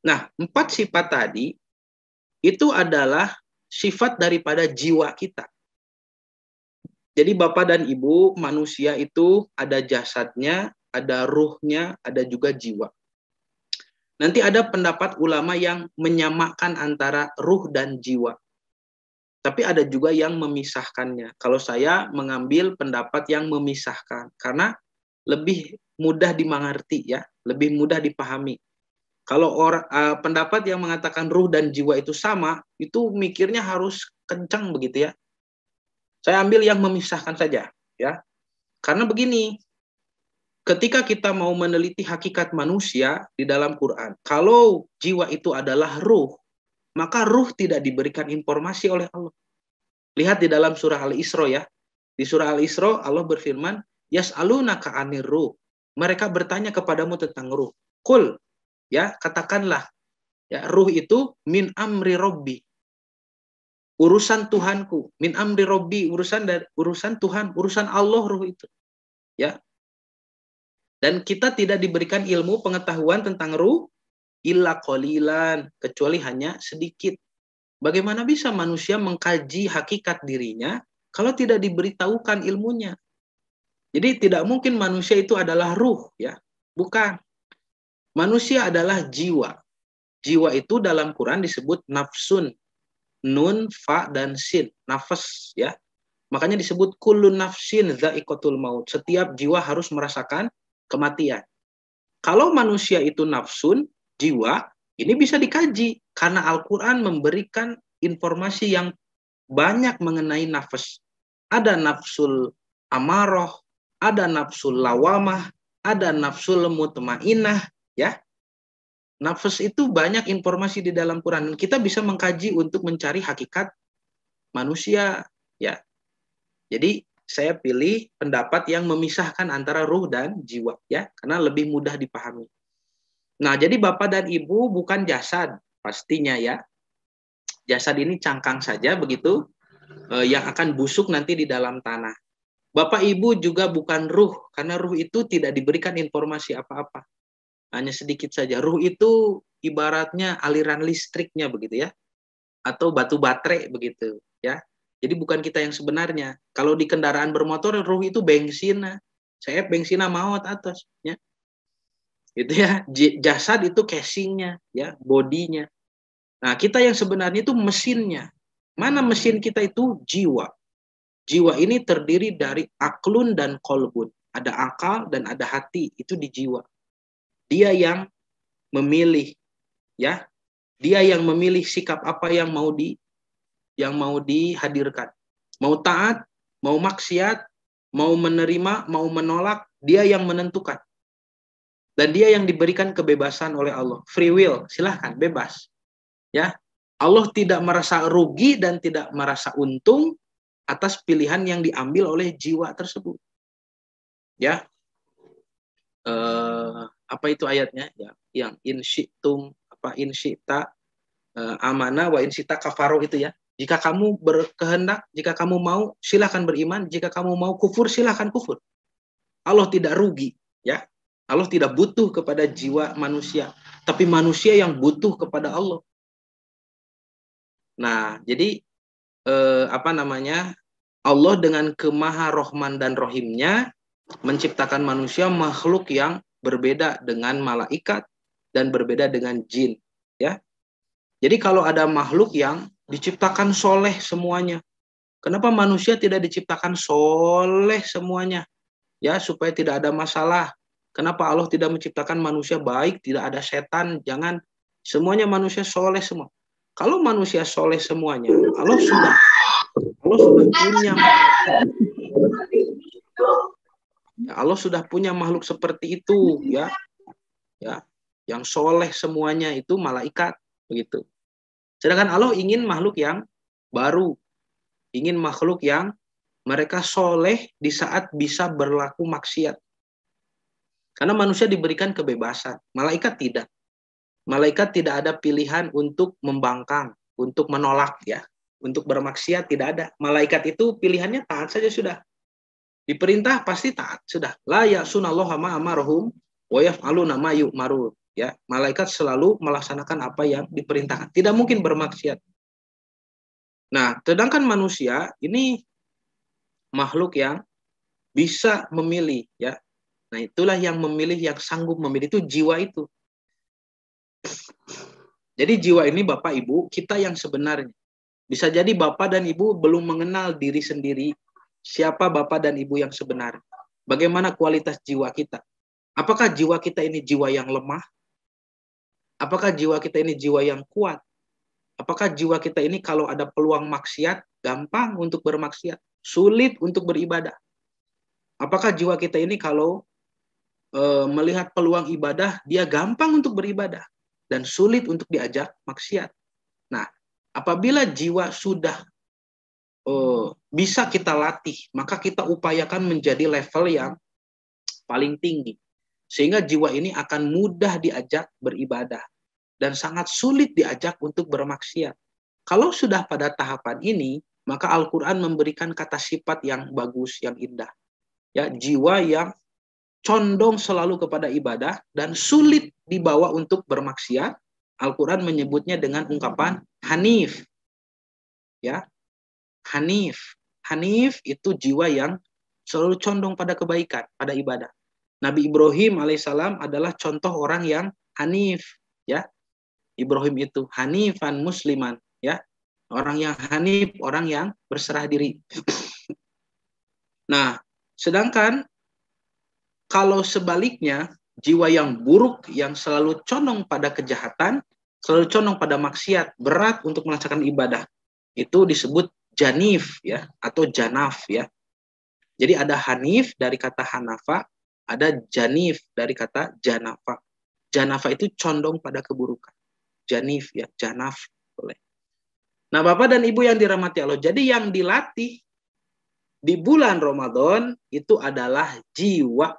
Nah, empat sifat tadi itu adalah sifat daripada jiwa kita. Jadi Bapak dan Ibu, manusia itu ada jasadnya, ada ruhnya, ada juga jiwa. Nanti ada pendapat ulama yang menyamakan antara ruh dan jiwa. Tapi ada juga yang memisahkannya. Kalau saya mengambil pendapat yang memisahkan karena lebih mudah dimengerti ya, lebih mudah dipahami. Kalau orang uh, pendapat yang mengatakan ruh dan jiwa itu sama, itu mikirnya harus kencang begitu ya saya ambil yang memisahkan saja, ya. Karena begini, ketika kita mau meneliti hakikat manusia di dalam Quran, kalau jiwa itu adalah ruh, maka ruh tidak diberikan informasi oleh Allah. Lihat di dalam surah Al-Isra ya. Di surah Al-Isra Allah berfirman, "Yas'alunaka 'anir ruh." Mereka bertanya kepadamu tentang ruh. Kul, ya, katakanlah, ya, ruh itu min amri robbi urusan Tuhanku min amri robbi urusan dari urusan Tuhan urusan Allah ruh itu ya dan kita tidak diberikan ilmu pengetahuan tentang ruh illa qalilan kecuali hanya sedikit bagaimana bisa manusia mengkaji hakikat dirinya kalau tidak diberitahukan ilmunya jadi tidak mungkin manusia itu adalah ruh ya bukan manusia adalah jiwa jiwa itu dalam Quran disebut nafsun nun, fa, dan sin. Nafas ya. Makanya disebut kulun nafsin zaikotul maut. Setiap jiwa harus merasakan kematian. Kalau manusia itu nafsun, jiwa, ini bisa dikaji. Karena Al-Quran memberikan informasi yang banyak mengenai nafas. Ada nafsul amaroh, ada nafsul lawamah, ada nafsul mutmainah, ya nafas itu banyak informasi di dalam Quran. Kita bisa mengkaji untuk mencari hakikat manusia, ya. Jadi saya pilih pendapat yang memisahkan antara ruh dan jiwa, ya, karena lebih mudah dipahami. Nah, jadi bapak dan ibu bukan jasad pastinya ya. Jasad ini cangkang saja begitu eh, yang akan busuk nanti di dalam tanah. Bapak Ibu juga bukan ruh, karena ruh itu tidak diberikan informasi apa-apa hanya sedikit saja. Ruh itu ibaratnya aliran listriknya begitu ya, atau batu baterai begitu ya. Jadi bukan kita yang sebenarnya. Kalau di kendaraan bermotor ruh itu bensin, saya bensin maut atas ya. Itu ya, jasad itu casingnya ya, bodinya. Nah, kita yang sebenarnya itu mesinnya. Mana mesin kita itu jiwa. Jiwa ini terdiri dari aklun dan kolbun. Ada akal dan ada hati, itu di jiwa. Dia yang memilih ya. Dia yang memilih sikap apa yang mau di yang mau dihadirkan. Mau taat, mau maksiat, mau menerima, mau menolak, dia yang menentukan. Dan dia yang diberikan kebebasan oleh Allah. Free will, silahkan bebas. Ya, Allah tidak merasa rugi dan tidak merasa untung atas pilihan yang diambil oleh jiwa tersebut. Ya, uh, apa itu ayatnya ya yang insyitum apa insyita uh, eh, amana wa insyita kafaro itu ya jika kamu berkehendak jika kamu mau silahkan beriman jika kamu mau kufur silahkan kufur Allah tidak rugi ya Allah tidak butuh kepada jiwa manusia tapi manusia yang butuh kepada Allah nah jadi uh, apa namanya Allah dengan kemaha rohman dan rohimnya menciptakan manusia makhluk yang berbeda dengan malaikat dan berbeda dengan jin, ya. Jadi kalau ada makhluk yang diciptakan soleh semuanya, kenapa manusia tidak diciptakan soleh semuanya? Ya, supaya tidak ada masalah. Kenapa Allah tidak menciptakan manusia baik, tidak ada setan, jangan semuanya manusia soleh semua. Kalau manusia soleh semuanya, Allah sudah Allah sudah punya Ya, Allah sudah punya makhluk seperti itu ya. Ya, yang soleh semuanya itu malaikat begitu. Sedangkan Allah ingin makhluk yang baru, ingin makhluk yang mereka soleh di saat bisa berlaku maksiat. Karena manusia diberikan kebebasan, malaikat tidak. Malaikat tidak ada pilihan untuk membangkang, untuk menolak ya, untuk bermaksiat tidak ada. Malaikat itu pilihannya taat saja sudah. Diperintah pasti taat sudah. La sunallah ma amarohum wa yaf'aluna ma yu'marun. Ya, malaikat selalu melaksanakan apa yang diperintahkan. Tidak mungkin bermaksiat. Nah, sedangkan manusia ini makhluk yang bisa memilih ya. Nah, itulah yang memilih yang sanggup memilih itu jiwa itu. Jadi jiwa ini Bapak Ibu kita yang sebenarnya. Bisa jadi Bapak dan Ibu belum mengenal diri sendiri, siapa bapak dan ibu yang sebenarnya. Bagaimana kualitas jiwa kita? Apakah jiwa kita ini jiwa yang lemah? Apakah jiwa kita ini jiwa yang kuat? Apakah jiwa kita ini kalau ada peluang maksiat, gampang untuk bermaksiat, sulit untuk beribadah? Apakah jiwa kita ini kalau e, melihat peluang ibadah, dia gampang untuk beribadah dan sulit untuk diajak maksiat? Nah, apabila jiwa sudah Eh, bisa kita latih, maka kita upayakan menjadi level yang paling tinggi. Sehingga jiwa ini akan mudah diajak beribadah dan sangat sulit diajak untuk bermaksiat. Kalau sudah pada tahapan ini, maka Al-Qur'an memberikan kata sifat yang bagus, yang indah. Ya, jiwa yang condong selalu kepada ibadah dan sulit dibawa untuk bermaksiat, Al-Qur'an menyebutnya dengan ungkapan hanif. Ya, Hanif. Hanif itu jiwa yang selalu condong pada kebaikan, pada ibadah. Nabi Ibrahim alaihissalam adalah contoh orang yang hanif, ya. Ibrahim itu hanifan musliman, ya. Orang yang hanif, orang yang berserah diri. nah, sedangkan kalau sebaliknya jiwa yang buruk yang selalu condong pada kejahatan, selalu condong pada maksiat, berat untuk melaksanakan ibadah, itu disebut Janif ya atau Janaf ya. Jadi ada Hanif dari kata Hanafa, ada Janif dari kata Janafa. Janafa itu condong pada keburukan. Janif ya, Janaf boleh. Nah, Bapak dan Ibu yang dirahmati Allah, jadi yang dilatih di bulan Ramadan itu adalah jiwa.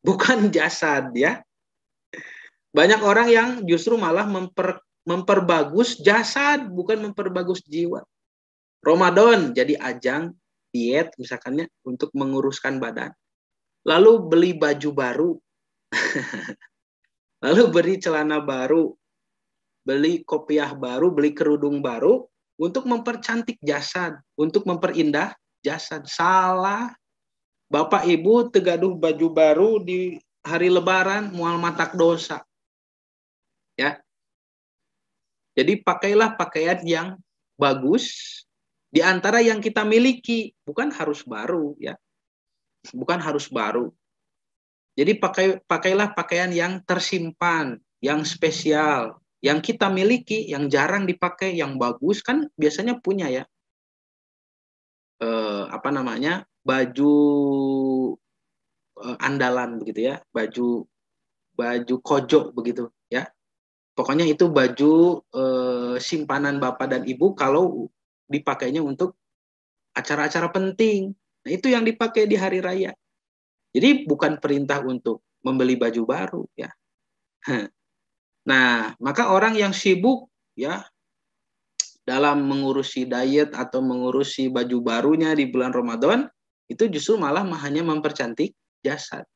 Bukan jasad ya. Banyak orang yang justru malah memper memperbagus jasad, bukan memperbagus jiwa. Ramadan jadi ajang diet misalkannya untuk menguruskan badan. Lalu beli baju baru. Lalu beri celana baru. Beli kopiah baru, beli kerudung baru untuk mempercantik jasad, untuk memperindah jasad. Salah. Bapak Ibu tegaduh baju baru di hari lebaran mual matak dosa. Ya, jadi pakailah pakaian yang bagus di antara yang kita miliki, bukan harus baru ya. Bukan harus baru. Jadi pakai pakailah pakaian yang tersimpan, yang spesial, yang kita miliki, yang jarang dipakai, yang bagus kan biasanya punya ya. Eh, apa namanya? baju eh, andalan begitu ya, baju baju kojo begitu ya Pokoknya itu baju e, simpanan bapak dan ibu kalau dipakainya untuk acara-acara penting. Nah, itu yang dipakai di hari raya. Jadi bukan perintah untuk membeli baju baru ya. Nah, maka orang yang sibuk ya dalam mengurusi diet atau mengurusi baju barunya di bulan Ramadan itu justru malah hanya mempercantik jasad.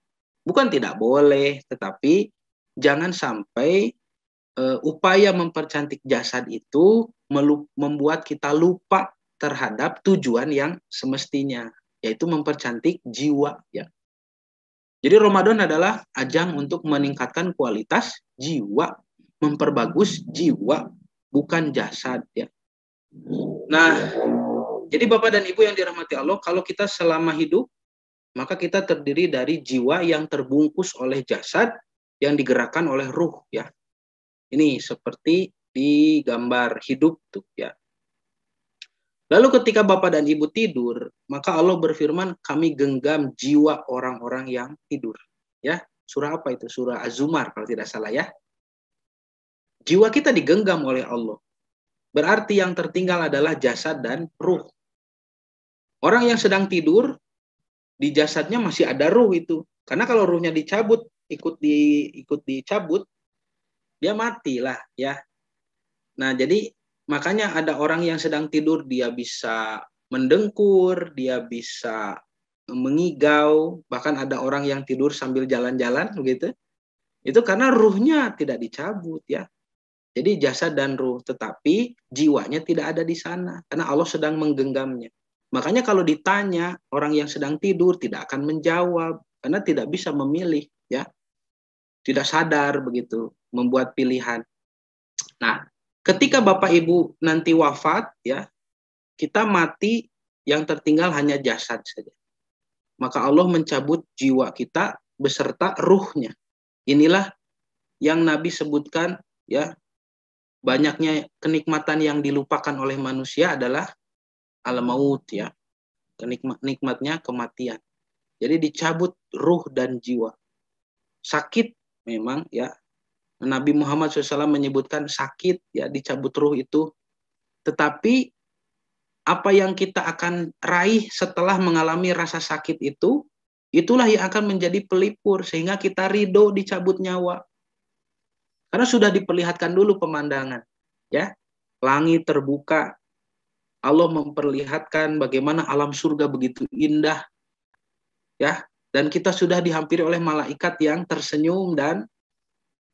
Bukan tidak boleh, tetapi jangan sampai uh, upaya mempercantik jasad itu membuat kita lupa terhadap tujuan yang semestinya, yaitu mempercantik jiwa. Ya. Jadi Ramadan adalah ajang untuk meningkatkan kualitas jiwa, memperbagus jiwa, bukan jasad. Ya. Nah, jadi Bapak dan Ibu yang dirahmati Allah, kalau kita selama hidup, maka kita terdiri dari jiwa yang terbungkus oleh jasad yang digerakkan oleh ruh ya ini seperti di gambar hidup tuh ya. Lalu ketika Bapak dan Ibu tidur, maka Allah berfirman, kami genggam jiwa orang-orang yang tidur. Ya, surah apa itu? Surah Az-Zumar kalau tidak salah ya. Jiwa kita digenggam oleh Allah. Berarti yang tertinggal adalah jasad dan ruh. Orang yang sedang tidur, di jasadnya masih ada ruh itu. Karena kalau ruhnya dicabut, ikut di ikut dicabut, dia matilah ya. Nah, jadi makanya ada orang yang sedang tidur dia bisa mendengkur, dia bisa mengigau, bahkan ada orang yang tidur sambil jalan-jalan begitu. Itu karena ruhnya tidak dicabut ya. Jadi jasad dan ruh, tetapi jiwanya tidak ada di sana karena Allah sedang menggenggamnya. Makanya kalau ditanya orang yang sedang tidur tidak akan menjawab karena tidak bisa memilih ya. Tidak sadar begitu membuat pilihan. Nah, ketika Bapak Ibu nanti wafat ya, kita mati yang tertinggal hanya jasad saja. Maka Allah mencabut jiwa kita beserta ruhnya. Inilah yang Nabi sebutkan ya banyaknya kenikmatan yang dilupakan oleh manusia adalah al maut ya kenikmat nikmatnya kematian jadi dicabut ruh dan jiwa sakit memang ya Nabi Muhammad SAW menyebutkan sakit ya dicabut ruh itu. Tetapi apa yang kita akan raih setelah mengalami rasa sakit itu, itulah yang akan menjadi pelipur sehingga kita ridho dicabut nyawa. Karena sudah diperlihatkan dulu pemandangan, ya. Langit terbuka, Allah memperlihatkan bagaimana alam surga begitu indah. Ya, dan kita sudah dihampiri oleh malaikat yang tersenyum dan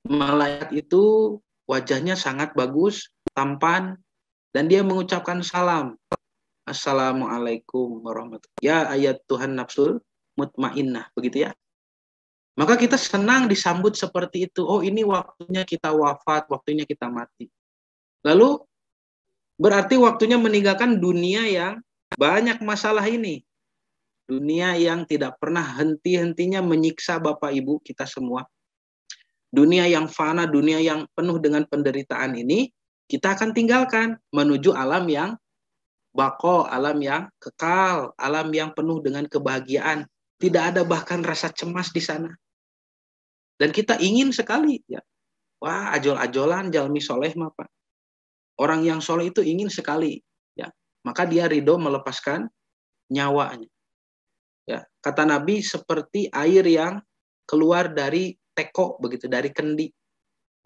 Malaikat itu wajahnya sangat bagus, tampan, dan dia mengucapkan salam. Assalamualaikum warahmatullahi Ya ayat Tuhan nafsul mutmainnah, begitu ya. Maka kita senang disambut seperti itu. Oh ini waktunya kita wafat, waktunya kita mati. Lalu berarti waktunya meninggalkan dunia yang banyak masalah ini. Dunia yang tidak pernah henti-hentinya menyiksa Bapak Ibu kita semua dunia yang fana, dunia yang penuh dengan penderitaan ini, kita akan tinggalkan menuju alam yang bako, alam yang kekal, alam yang penuh dengan kebahagiaan. Tidak ada bahkan rasa cemas di sana. Dan kita ingin sekali, ya. Wah, ajol-ajolan, jalmi soleh, mah, Pak. Orang yang soleh itu ingin sekali, ya. Maka dia ridho melepaskan nyawanya. Ya, kata Nabi seperti air yang keluar dari teko begitu dari kendi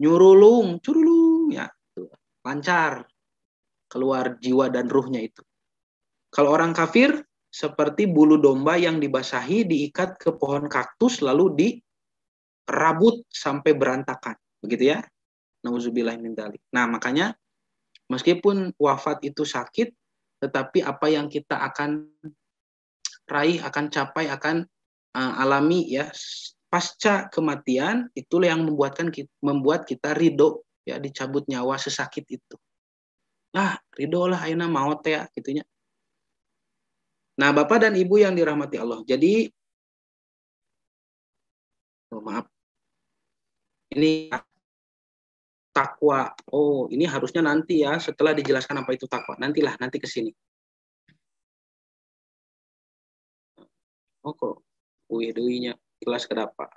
nyurulung curulung ya lancar keluar jiwa dan ruhnya itu kalau orang kafir seperti bulu domba yang dibasahi diikat ke pohon kaktus lalu dirabut sampai berantakan begitu ya nauzubillah min nah makanya meskipun wafat itu sakit tetapi apa yang kita akan raih akan capai akan uh, alami ya pasca kematian itulah yang membuatkan kita, membuat kita ridho ya dicabut nyawa sesakit itu nah ridho lah ayana mau ya gitunya nah bapak dan ibu yang dirahmati Allah jadi oh, maaf ini takwa oh ini harusnya nanti ya setelah dijelaskan apa itu takwa nantilah nanti ke sini oh kok sekilas kenapa?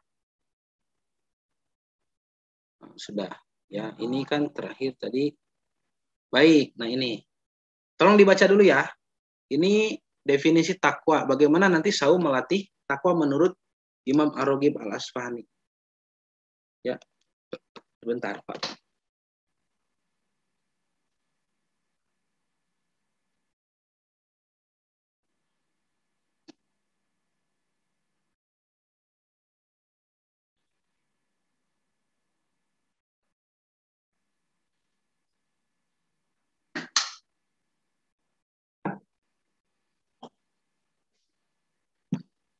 Nah, sudah ya ini kan terakhir tadi baik nah ini tolong dibaca dulu ya ini definisi takwa bagaimana nanti Saul melatih takwa menurut Imam Arogib Al Asfahani ya sebentar Pak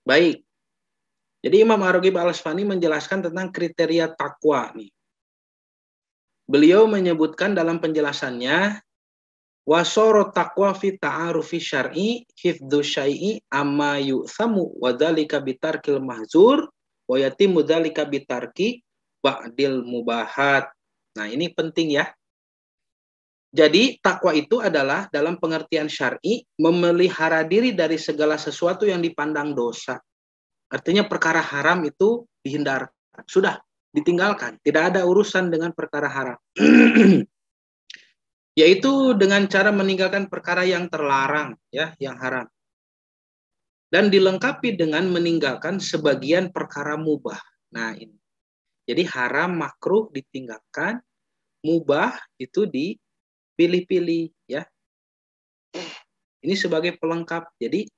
Baik. Jadi Imam Arogib Al-Asfani menjelaskan tentang kriteria takwa nih. Beliau menyebutkan dalam penjelasannya wasoro takwa fi ta'arufi syar'i hifdzu syai'i amma samu wa dzalika bitarkil mahzur wa yatimu dzalika bitarki ba'dil mubahat. Nah, ini penting ya. Jadi takwa itu adalah dalam pengertian syar'i memelihara diri dari segala sesuatu yang dipandang dosa. Artinya perkara haram itu dihindarkan, sudah ditinggalkan, tidak ada urusan dengan perkara haram. Yaitu dengan cara meninggalkan perkara yang terlarang, ya, yang haram. Dan dilengkapi dengan meninggalkan sebagian perkara mubah. Nah, ini. Jadi haram makruh ditinggalkan, mubah itu di pilih-pilih ya. Ini sebagai pelengkap. Jadi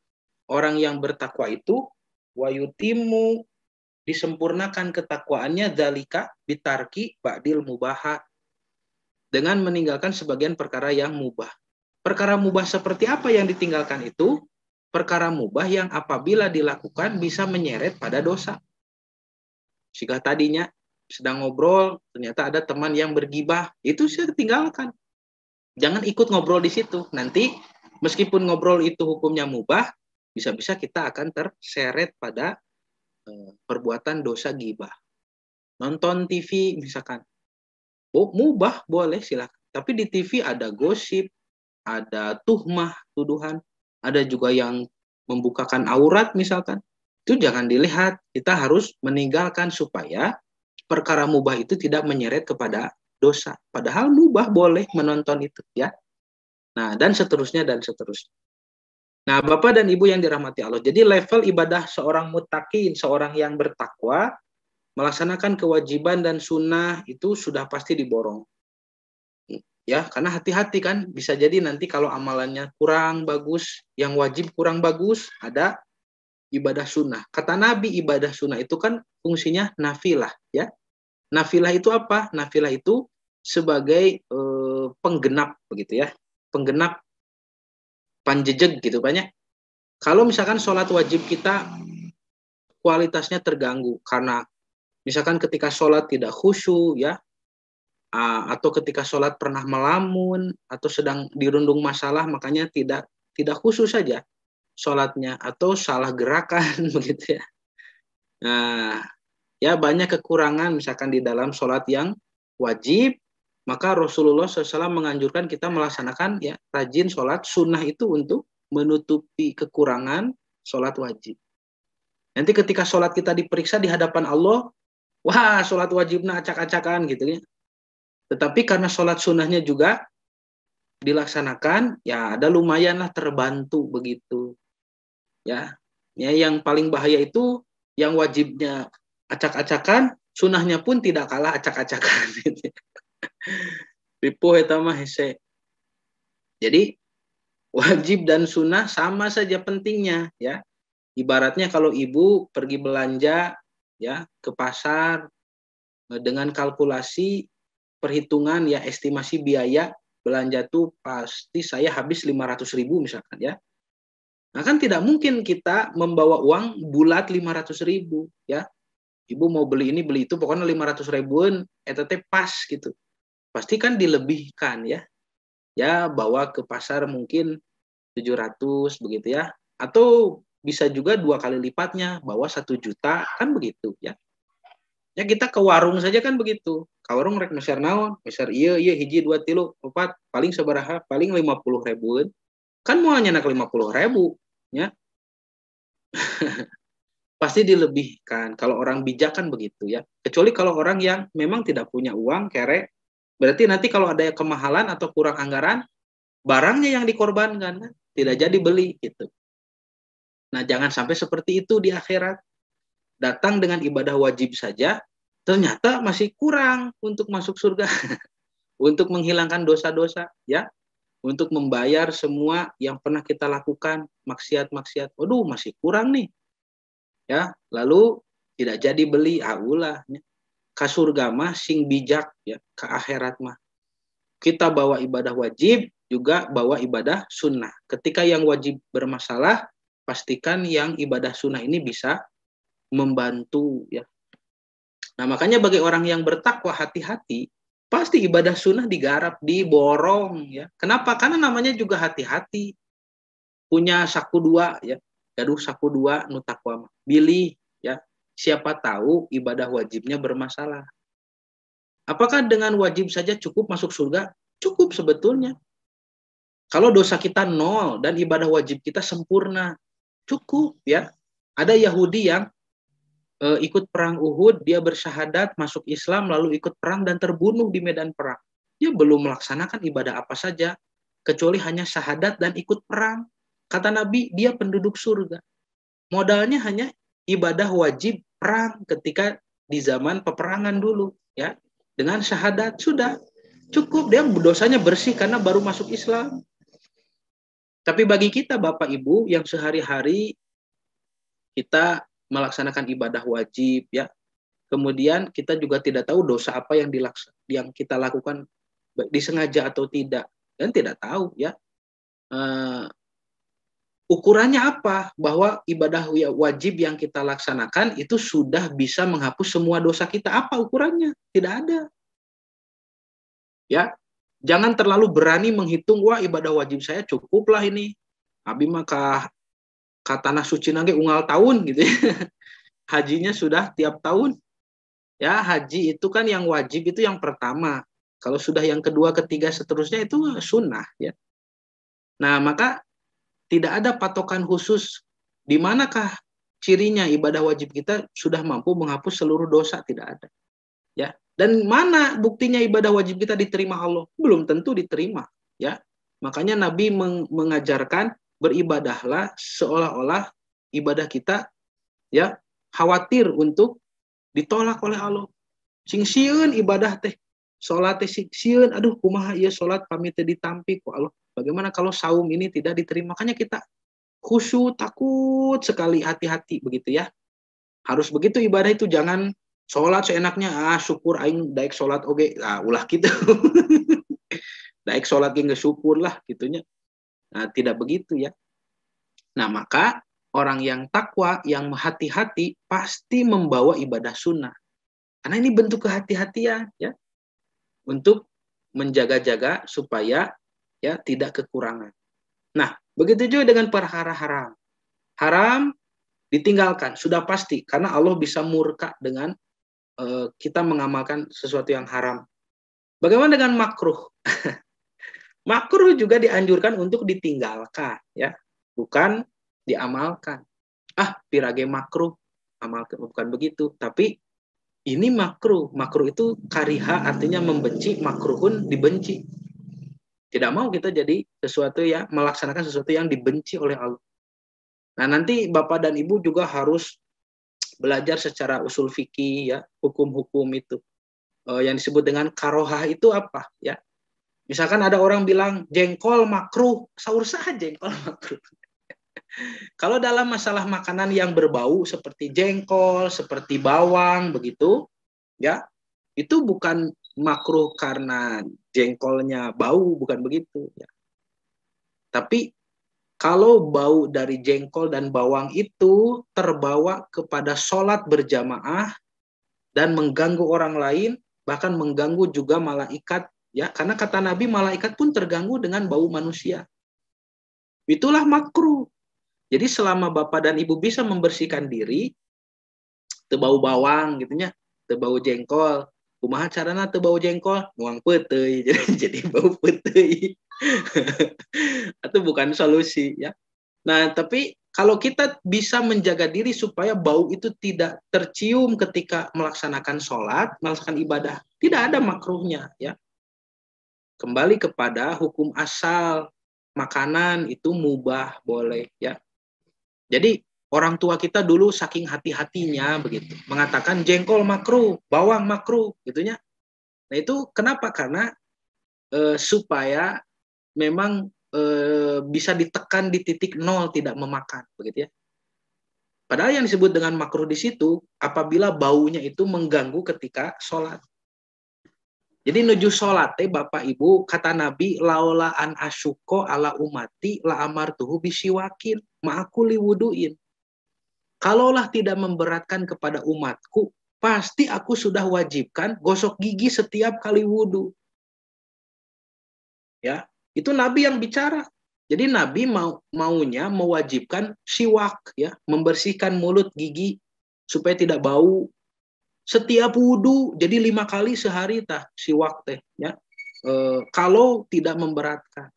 orang yang bertakwa itu wayutimu disempurnakan ketakwaannya dalika bitarki ba'dil mubaha dengan meninggalkan sebagian perkara yang mubah. Perkara mubah seperti apa yang ditinggalkan itu? Perkara mubah yang apabila dilakukan bisa menyeret pada dosa. Jika tadinya sedang ngobrol, ternyata ada teman yang bergibah, itu saya tinggalkan. Jangan ikut ngobrol di situ. Nanti meskipun ngobrol itu hukumnya mubah, bisa-bisa kita akan terseret pada eh, perbuatan dosa gibah. Nonton TV misalkan. Oh, mubah boleh silakan. Tapi di TV ada gosip, ada tuhmah, tuduhan, ada juga yang membukakan aurat misalkan. Itu jangan dilihat. Kita harus meninggalkan supaya perkara mubah itu tidak menyeret kepada dosa. Padahal mubah boleh menonton itu ya. Nah, dan seterusnya dan seterusnya. Nah, Bapak dan Ibu yang dirahmati Allah. Jadi level ibadah seorang mutakin, seorang yang bertakwa, melaksanakan kewajiban dan sunnah itu sudah pasti diborong. Ya, karena hati-hati kan bisa jadi nanti kalau amalannya kurang bagus, yang wajib kurang bagus, ada ibadah sunnah. Kata Nabi ibadah sunnah itu kan fungsinya nafilah ya. Nafilah itu apa? Nafilah itu sebagai e, penggenap begitu ya. Penggenap panjejeg gitu banyak. Kalau misalkan sholat wajib kita kualitasnya terganggu karena misalkan ketika sholat tidak khusyuk ya atau ketika sholat pernah melamun atau sedang dirundung masalah makanya tidak tidak khusus saja sholatnya atau salah gerakan begitu ya nah ya banyak kekurangan misalkan di dalam sholat yang wajib maka Rasulullah SAW menganjurkan kita melaksanakan ya rajin sholat sunnah itu untuk menutupi kekurangan sholat wajib. Nanti ketika sholat kita diperiksa di hadapan Allah, wah sholat wajibnya acak-acakan gitu ya. Tetapi karena sholat sunnahnya juga dilaksanakan, ya ada lumayanlah terbantu begitu. Ya, ya yang paling bahaya itu yang wajibnya acak-acakan sunahnya pun tidak kalah acak-acakan ripuh eta mah hese jadi wajib dan sunnah sama saja pentingnya ya ibaratnya kalau ibu pergi belanja ya ke pasar e, dengan kalkulasi perhitungan ya estimasi biaya belanja tuh pasti saya habis 500 ribu misalkan ya nah kan tidak mungkin kita membawa uang bulat 500 ribu ya ibu mau beli ini beli itu pokoknya lima ratus ribuan etet pas gitu pasti kan dilebihkan ya ya bawa ke pasar mungkin tujuh ratus begitu ya atau bisa juga dua kali lipatnya bawa satu juta kan begitu ya ya kita ke warung saja kan begitu ke warung rek meser naon meser iya iya hiji dua tilu empat paling seberapa paling lima puluh ribuan kan mau hanya nak lima puluh ribu ya pasti dilebihkan. Kalau orang bijak kan begitu ya. Kecuali kalau orang yang memang tidak punya uang, kere, berarti nanti kalau ada kemahalan atau kurang anggaran, barangnya yang dikorbankan kan? tidak jadi beli gitu. Nah, jangan sampai seperti itu di akhirat. Datang dengan ibadah wajib saja, ternyata masih kurang untuk masuk surga. untuk menghilangkan dosa-dosa, ya. Untuk membayar semua yang pernah kita lakukan, maksiat-maksiat. Waduh, masih kurang nih ya lalu tidak jadi beli ahulah, ya. ke surga mah sing bijak ya ke akhirat mah kita bawa ibadah wajib juga bawa ibadah sunnah ketika yang wajib bermasalah pastikan yang ibadah sunnah ini bisa membantu ya nah makanya bagi orang yang bertakwa hati-hati pasti ibadah sunnah digarap diborong ya kenapa karena namanya juga hati-hati punya saku dua ya gaduh saku dua nutakwama bili ya siapa tahu ibadah wajibnya bermasalah apakah dengan wajib saja cukup masuk surga cukup sebetulnya kalau dosa kita nol dan ibadah wajib kita sempurna cukup ya ada Yahudi yang e, ikut perang Uhud dia bersyahadat masuk Islam lalu ikut perang dan terbunuh di medan perang dia belum melaksanakan ibadah apa saja kecuali hanya syahadat dan ikut perang Kata Nabi, dia penduduk surga. Modalnya hanya ibadah wajib perang ketika di zaman peperangan dulu, ya. Dengan syahadat sudah cukup dia dosanya bersih karena baru masuk Islam. Tapi bagi kita Bapak Ibu yang sehari-hari kita melaksanakan ibadah wajib ya. Kemudian kita juga tidak tahu dosa apa yang dilaksa, yang kita lakukan disengaja atau tidak dan tidak tahu ya. Eh, ukurannya apa? Bahwa ibadah wajib yang kita laksanakan itu sudah bisa menghapus semua dosa kita. Apa ukurannya? Tidak ada. Ya, jangan terlalu berani menghitung wah ibadah wajib saya cukuplah ini. Abi maka ke tanah suci nanti ungal tahun gitu. Ya. Hajinya sudah tiap tahun. Ya, haji itu kan yang wajib itu yang pertama. Kalau sudah yang kedua, ketiga, seterusnya itu sunnah ya. Nah, maka tidak ada patokan khusus di manakah cirinya ibadah wajib kita sudah mampu menghapus seluruh dosa tidak ada ya dan mana buktinya ibadah wajib kita diterima Allah belum tentu diterima ya makanya Nabi mengajarkan beribadahlah seolah-olah ibadah kita ya khawatir untuk ditolak oleh Allah sing ibadah teh Sholat siksieun, aduh kumaha iya sholat pamit di ditampi ku Allah. Bagaimana kalau saum ini tidak diterima? Makanya kita khusyuk takut sekali hati-hati begitu ya. Harus begitu ibadah itu jangan sholat seenaknya ah syukur aing daik sholat oke okay. ah ulah gitu daik sholat yang syukur lah gitunya nah, tidak begitu ya nah maka orang yang takwa yang hati-hati pasti membawa ibadah sunnah karena ini bentuk kehati-hatian ya untuk menjaga-jaga supaya ya tidak kekurangan. Nah, begitu juga dengan perkara haram. Haram ditinggalkan sudah pasti karena Allah bisa murka dengan uh, kita mengamalkan sesuatu yang haram. Bagaimana dengan makruh? makruh juga dianjurkan untuk ditinggalkan ya, bukan diamalkan. Ah, pirage makruh amalkan bukan begitu, tapi ini makruh. Makruh itu kariha artinya membenci, makruhun dibenci. Tidak mau kita jadi sesuatu ya melaksanakan sesuatu yang dibenci oleh Allah. Nah, nanti Bapak dan Ibu juga harus belajar secara usul fikih ya, hukum-hukum itu. E, yang disebut dengan karohah itu apa ya? Misalkan ada orang bilang jengkol makruh, sahur saja jengkol makruh. Kalau dalam masalah makanan yang berbau seperti jengkol, seperti bawang begitu, ya, itu bukan makruh karena jengkolnya bau, bukan begitu, ya. Tapi kalau bau dari jengkol dan bawang itu terbawa kepada sholat berjamaah dan mengganggu orang lain, bahkan mengganggu juga malaikat, ya, karena kata Nabi malaikat pun terganggu dengan bau manusia. Itulah makruh. Jadi selama bapak dan ibu bisa membersihkan diri, tebau bawang gitu ya, tebau jengkol, kumaha carana tebau jengkol, nuang putih, jadi jadi bau putih. Itu bukan solusi ya. Nah, tapi kalau kita bisa menjaga diri supaya bau itu tidak tercium ketika melaksanakan sholat, melaksanakan ibadah, tidak ada makruhnya ya. Kembali kepada hukum asal makanan itu mubah boleh ya jadi orang tua kita dulu saking hati-hatinya begitu mengatakan jengkol makruh, bawang makruh gitunya. Nah itu kenapa? Karena e, supaya memang e, bisa ditekan di titik nol tidak memakan begitu ya. Padahal yang disebut dengan makruh di situ apabila baunya itu mengganggu ketika sholat. Jadi nuju sholat teh Bapak Ibu kata Nabi laula an asyuko ala umati la amartuhu bisiwakin maaku wuduin. Kalaulah tidak memberatkan kepada umatku, pasti aku sudah wajibkan gosok gigi setiap kali wudhu. Ya, itu Nabi yang bicara. Jadi Nabi mau maunya mewajibkan siwak ya, membersihkan mulut gigi supaya tidak bau setiap wudhu jadi lima kali sehari tah si waktu ya e, kalau tidak memberatkan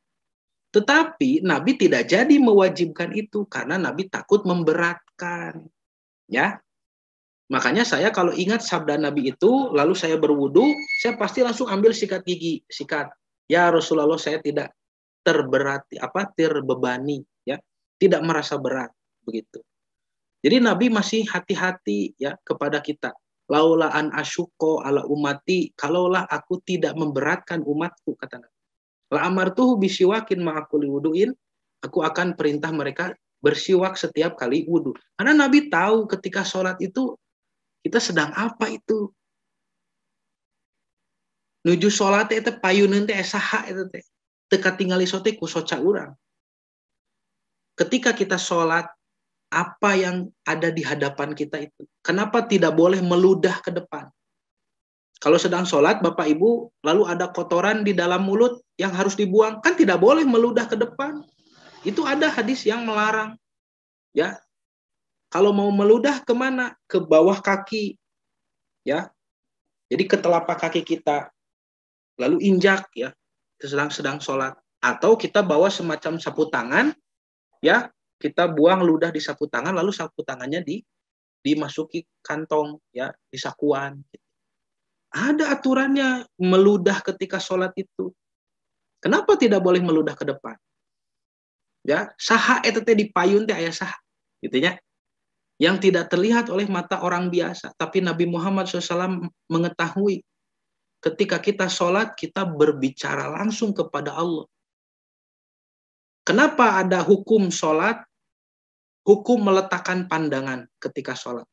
tetapi Nabi tidak jadi mewajibkan itu karena Nabi takut memberatkan ya makanya saya kalau ingat sabda Nabi itu lalu saya berwudhu saya pasti langsung ambil sikat gigi sikat ya Rasulullah saya tidak terberati apa terbebani ya tidak merasa berat begitu jadi Nabi masih hati-hati ya kepada kita laula an asyuko ala umati kalaulah aku tidak memberatkan umatku kata Nabi. La amartuhu bisiwakin ma'akuli wuduin aku akan perintah mereka bersiwak setiap kali wudhu. Karena Nabi tahu ketika sholat itu kita sedang apa itu. Nuju sholat itu payun nanti esaha itu teh. Teka tinggali sote kusoca urang. Ketika kita sholat apa yang ada di hadapan kita itu. Kenapa tidak boleh meludah ke depan? Kalau sedang sholat, Bapak Ibu, lalu ada kotoran di dalam mulut yang harus dibuang, kan tidak boleh meludah ke depan. Itu ada hadis yang melarang. Ya, kalau mau meludah kemana? Ke bawah kaki, ya. Jadi ke telapak kaki kita, lalu injak, ya. Sedang sedang sholat. Atau kita bawa semacam sapu tangan, ya, kita buang ludah di sapu tangan lalu sapu tangannya di dimasuki kantong ya di sakuan ada aturannya meludah ketika sholat itu kenapa tidak boleh meludah ke depan ya saha etet di payun teh ayah sah gitu ya yang tidak terlihat oleh mata orang biasa tapi Nabi Muhammad SAW mengetahui ketika kita sholat kita berbicara langsung kepada Allah Kenapa ada hukum sholat hukum meletakkan pandangan ketika sholat.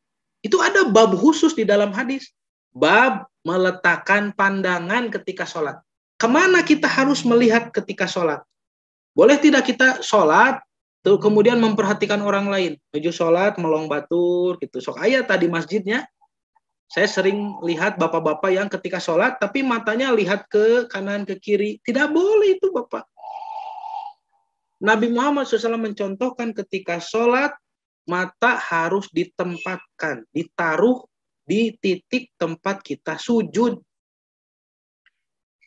Itu ada bab khusus di dalam hadis. Bab meletakkan pandangan ketika sholat. Kemana kita harus melihat ketika sholat? Boleh tidak kita sholat, kemudian memperhatikan orang lain. Menuju sholat, melong batur, gitu. Sok ayat tadi masjidnya, saya sering lihat bapak-bapak yang ketika sholat, tapi matanya lihat ke kanan, ke kiri. Tidak boleh itu bapak. Nabi Muhammad SAW mencontohkan ketika sholat, mata harus ditempatkan, ditaruh di titik tempat kita sujud.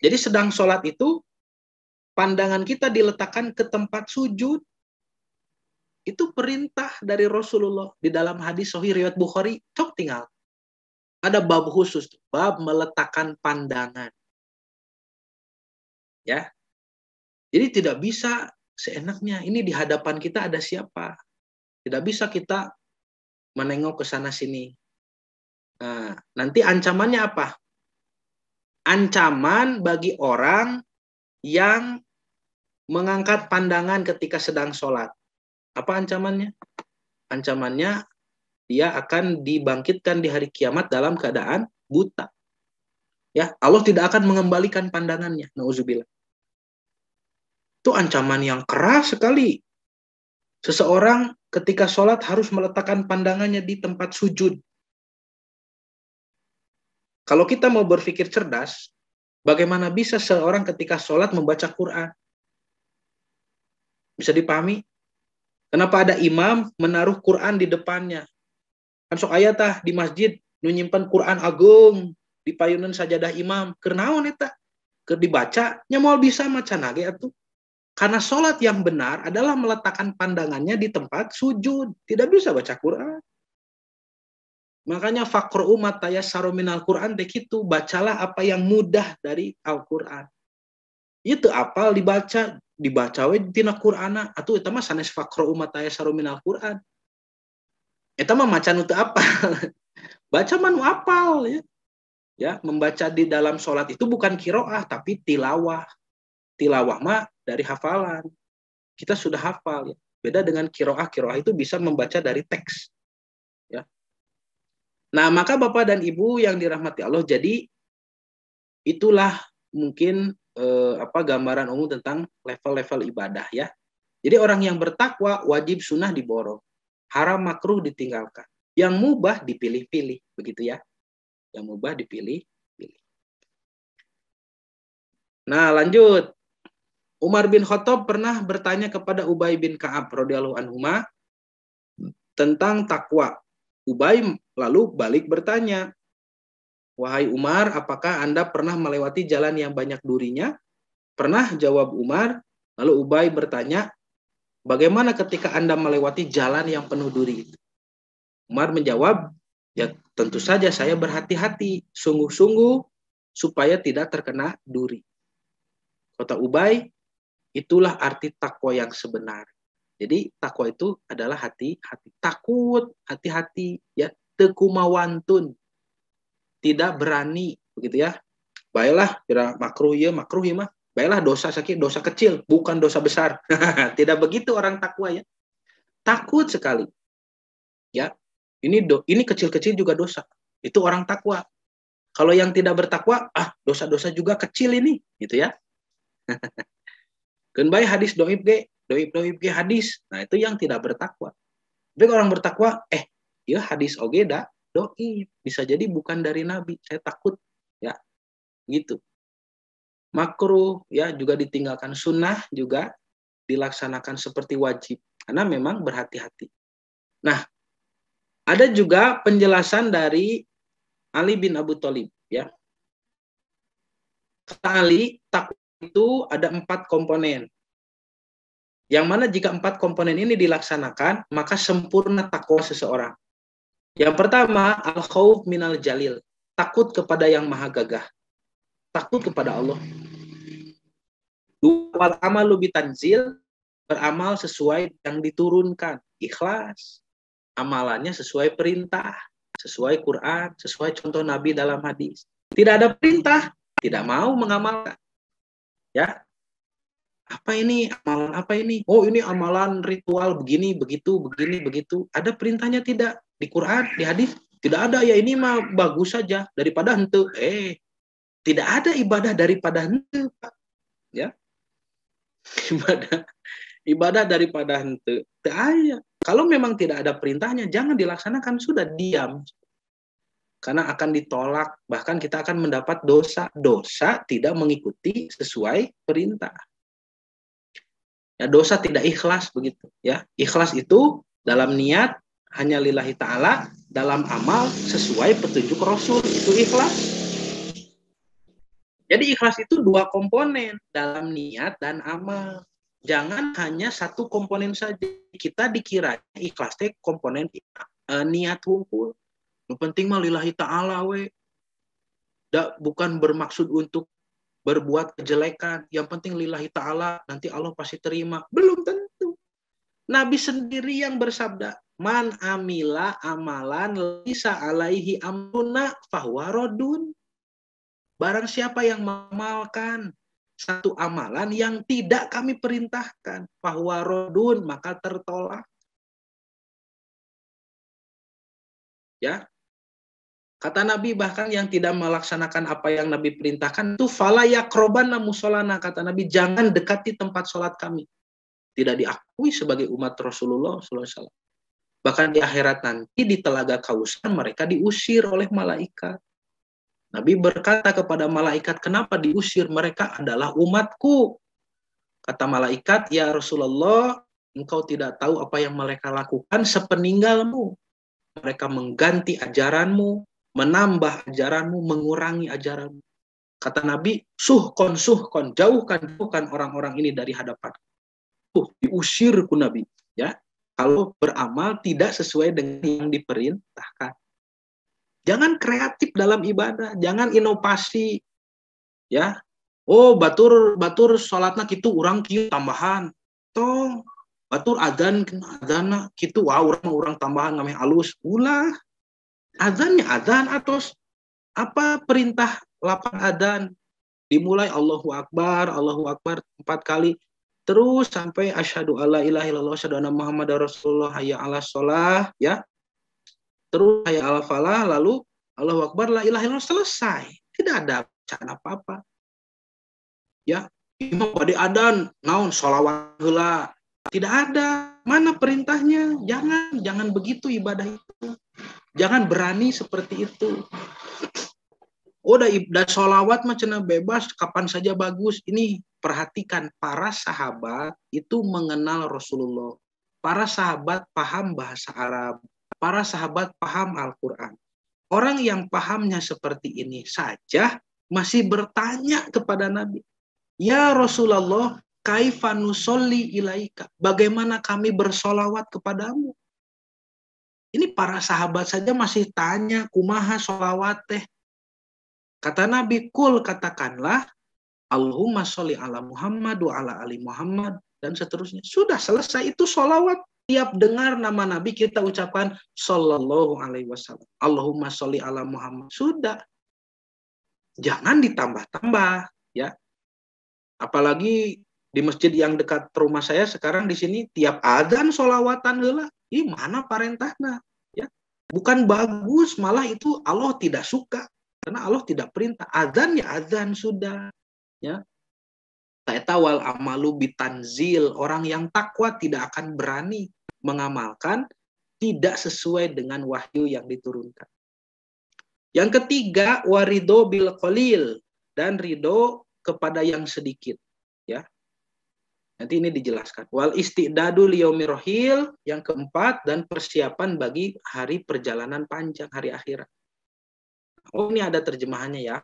Jadi sedang sholat itu, pandangan kita diletakkan ke tempat sujud. Itu perintah dari Rasulullah di dalam hadis Sahih riwayat Bukhari. Cok tinggal. Ada bab khusus, bab meletakkan pandangan. Ya. Jadi tidak bisa seenaknya. Ini di hadapan kita ada siapa? Tidak bisa kita menengok ke sana sini. Nah, nanti ancamannya apa? Ancaman bagi orang yang mengangkat pandangan ketika sedang sholat. Apa ancamannya? Ancamannya dia akan dibangkitkan di hari kiamat dalam keadaan buta. Ya, Allah tidak akan mengembalikan pandangannya. Nauzubillah. Itu ancaman yang keras sekali. Seseorang ketika sholat harus meletakkan pandangannya di tempat sujud. Kalau kita mau berpikir cerdas, bagaimana bisa seorang ketika sholat membaca Quran? Bisa dipahami? Kenapa ada imam menaruh Quran di depannya? Kan sok ayatah di masjid nyimpan Quran agung di payunan sajadah imam. Kernaon eta? Ker dibaca nyamual bisa macan atuh. Karena sholat yang benar adalah meletakkan pandangannya di tempat sujud. Tidak bisa baca Quran. Makanya fakro umat taya al Quran itu bacalah apa yang mudah dari Al Quran. Itu apa dibaca dibaca we tina Quran. atau itu mah sanes fakro umat taya al Quran. Itu mah macan itu apa? baca manu apal ya. Ya, membaca di dalam sholat itu bukan kiroah tapi tilawah. Tilawah mah dari hafalan. Kita sudah hafal. Ya. Beda dengan kiroah. Kiroah itu bisa membaca dari teks. Ya. Nah, maka Bapak dan Ibu yang dirahmati Allah, jadi itulah mungkin eh, apa gambaran umum tentang level-level ibadah ya. Jadi orang yang bertakwa wajib sunnah diborong, haram makruh ditinggalkan, yang mubah dipilih-pilih, begitu ya. Yang mubah dipilih-pilih. Nah lanjut, Umar bin Khattab pernah bertanya kepada Ubay bin Ka'ab radhiyallahu anhu tentang takwa. Ubay lalu balik bertanya, "Wahai Umar, apakah Anda pernah melewati jalan yang banyak durinya?" Pernah jawab Umar, lalu Ubay bertanya, "Bagaimana ketika Anda melewati jalan yang penuh duri itu?" Umar menjawab, "Ya tentu saja saya berhati-hati, sungguh-sungguh supaya tidak terkena duri." Kata Ubay, Itulah arti takwa yang sebenar. Jadi takwa itu adalah hati hati takut, hati-hati ya, tekumawantun. Tidak berani begitu ya. Baiklah, kira makruh ya, makruh ya mah. Baiklah dosa sakit, dosa kecil, bukan dosa besar. Tidak begitu orang takwa ya. Takut sekali. Ya. Ini do, ini kecil-kecil juga dosa. Itu orang takwa. Kalau yang tidak bertakwa, ah dosa-dosa juga kecil ini, gitu ya. Kenbai hadis doib ge, doib doib ge hadis. Nah itu yang tidak bertakwa. Tapi orang bertakwa, eh, ya hadis ogeda doib. Bisa jadi bukan dari Nabi. Saya takut, ya, gitu. Makruh, ya juga ditinggalkan sunnah juga dilaksanakan seperti wajib. Karena memang berhati-hati. Nah, ada juga penjelasan dari Ali bin Abu Thalib, ya. Kata Ali, takut itu ada empat komponen. Yang mana jika empat komponen ini dilaksanakan, maka sempurna takwa seseorang. Yang pertama, al-khawf minal jalil. Takut kepada yang maha gagah. Takut kepada Allah. Dua, amal lubi tanzil. Beramal sesuai yang diturunkan. Ikhlas. Amalannya sesuai perintah. Sesuai Quran. Sesuai contoh Nabi dalam hadis. Tidak ada perintah. Tidak mau mengamalkan ya apa ini amalan apa ini oh ini amalan ritual begini begitu begini begitu ada perintahnya tidak di Quran di hadis tidak ada ya ini mah bagus saja daripada hente eh tidak ada ibadah daripada hente ya ibadah ibadah daripada hente tidak kalau memang tidak ada perintahnya jangan dilaksanakan sudah diam karena akan ditolak bahkan kita akan mendapat dosa dosa tidak mengikuti sesuai perintah ya dosa tidak ikhlas begitu ya ikhlas itu dalam niat hanya lillahi taala dalam amal sesuai petunjuk rasul itu ikhlas jadi ikhlas itu dua komponen dalam niat dan amal jangan hanya satu komponen saja kita dikira ikhlasnya komponen eh, niat hukum yang penting mah lillahi ta'ala we. Da, bukan bermaksud untuk berbuat kejelekan. Yang penting lillahi ta'ala, nanti Allah pasti terima. Belum tentu. Nabi sendiri yang bersabda, Man amila amalan lisa alaihi amruna fahuwa rodun. Barang siapa yang memalkan satu amalan yang tidak kami perintahkan, fahuwa rodun, maka tertolak. Ya, Kata Nabi bahkan yang tidak melaksanakan apa yang Nabi perintahkan itu falayak roban musolana kata Nabi jangan dekati tempat sholat kami. Tidak diakui sebagai umat Rasulullah SAW. Bahkan di akhirat nanti di telaga kausan mereka diusir oleh malaikat. Nabi berkata kepada malaikat, kenapa diusir? Mereka adalah umatku. Kata malaikat, ya Rasulullah, engkau tidak tahu apa yang mereka lakukan sepeninggalmu. Mereka mengganti ajaranmu, menambah ajaranmu, mengurangi ajaranmu. Kata Nabi, suh kon suhkon, suhkon, jauhkan, jauhkan orang-orang ini dari hadapan. Uh, diusirku Nabi. ya Kalau beramal tidak sesuai dengan yang diperintahkan. Jangan kreatif dalam ibadah, jangan inovasi. Ya, Oh, batur batur sholatnya gitu, orang kiu tambahan. Tong batur adzan adana gitu, wah orang-orang tambahan namanya alus. Ulah Adhannya azan atau apa perintah lapan azan dimulai Allahu Akbar, Allahu Akbar empat kali terus sampai asyhadu alla ilaha illallah asyhadu anna muhammadar rasulullah hayya ala sholah ya terus hayya ala falah lalu Allahu akbar la ilaha illallah selesai tidak ada bacaan apa-apa ya imam badi adan naon sholawat heula tidak ada mana perintahnya jangan jangan begitu ibadah itu Jangan berani seperti itu. Oh, dah, dah solawat macamnya bebas, kapan saja bagus. Ini perhatikan, para sahabat itu mengenal Rasulullah. Para sahabat paham bahasa Arab. Para sahabat paham Al-Quran. Orang yang pahamnya seperti ini saja masih bertanya kepada Nabi. Ya Rasulullah, kaifanusolli ilaika? Bagaimana kami bersolawat kepadamu? Ini para sahabat saja masih tanya, kumaha sholawat teh. Kata Nabi, kul katakanlah, Allahumma sholli ala Muhammad wa ala ali Muhammad, dan seterusnya. Sudah selesai, itu sholawat. Tiap dengar nama Nabi, kita ucapkan, Sallallahu alaihi wasallam. Allahumma sholli ala Muhammad. Sudah. Jangan ditambah-tambah. ya. Apalagi di masjid yang dekat rumah saya sekarang di sini tiap azan solawatan lah ih mana parentahna ya bukan bagus malah itu Allah tidak suka karena Allah tidak perintah adzan ya adzan sudah ya tawal amalu bitanzil orang yang takwa tidak akan berani mengamalkan tidak sesuai dengan wahyu yang diturunkan yang ketiga warido bil kolil dan rido kepada yang sedikit Nanti ini dijelaskan. Wal istidadu liyomirohil. Yang keempat, dan persiapan bagi hari perjalanan panjang, hari akhirat. Oh, ini ada terjemahannya ya.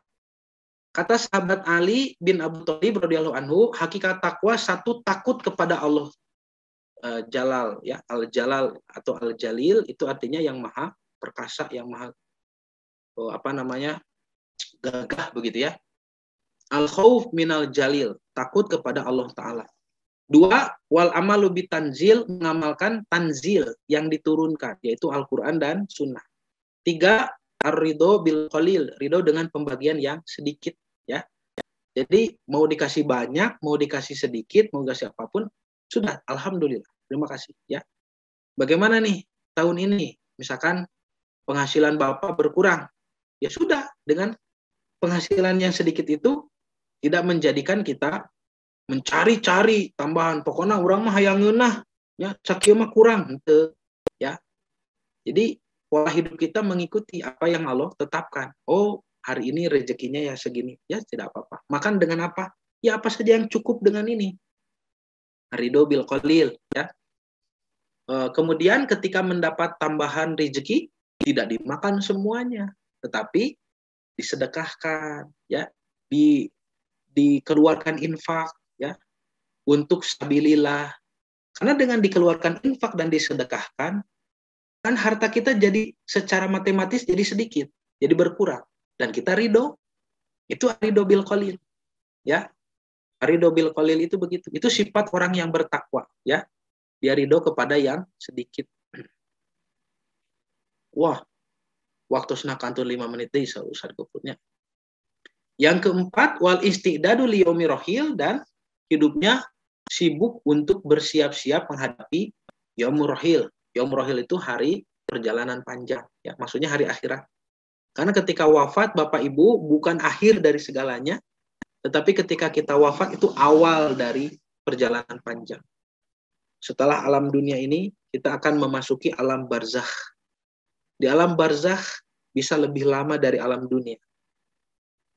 Kata sahabat Ali bin Abu Thalib radhiyallahu anhu, hakikat takwa satu takut kepada Allah uh, Jalal ya, Al Jalal atau Al Jalil itu artinya yang maha perkasa, yang maha oh, apa namanya? gagah begitu ya. Al khauf minal jalil, takut kepada Allah taala. Dua, wal amalu bitanzil, mengamalkan tanzil yang diturunkan, yaitu Al-Quran dan Sunnah. Tiga, ar-ridho bil qalil, ridho dengan pembagian yang sedikit. ya. Jadi mau dikasih banyak, mau dikasih sedikit, mau dikasih apapun, sudah, Alhamdulillah. Terima kasih. ya. Bagaimana nih tahun ini? Misalkan penghasilan Bapak berkurang. Ya sudah, dengan penghasilan yang sedikit itu tidak menjadikan kita mencari-cari tambahan pokoknya orang mah yang ngenah ya sakieu mah kurang gitu. ya jadi pola hidup kita mengikuti apa yang Allah tetapkan oh hari ini rezekinya ya segini ya tidak apa-apa makan dengan apa ya apa saja yang cukup dengan ini ridho bil qalil ya e, kemudian ketika mendapat tambahan rezeki tidak dimakan semuanya tetapi disedekahkan ya di dikeluarkan infak ya untuk sabilillah karena dengan dikeluarkan infak dan disedekahkan kan harta kita jadi secara matematis jadi sedikit jadi berkurang dan kita ridho itu ridho bil kolil ya ridho bil kolil itu begitu itu sifat orang yang bertakwa ya dia ridho kepada yang sedikit wah waktu kantor lima menit deh usah Gopurnya yang keempat wal istiqdadu liyomi rohil dan hidupnya sibuk untuk bersiap-siap menghadapi yom rohil. Yom rohil itu hari perjalanan panjang, ya maksudnya hari akhirat. Karena ketika wafat Bapak Ibu bukan akhir dari segalanya, tetapi ketika kita wafat itu awal dari perjalanan panjang. Setelah alam dunia ini, kita akan memasuki alam barzakh. Di alam barzakh bisa lebih lama dari alam dunia.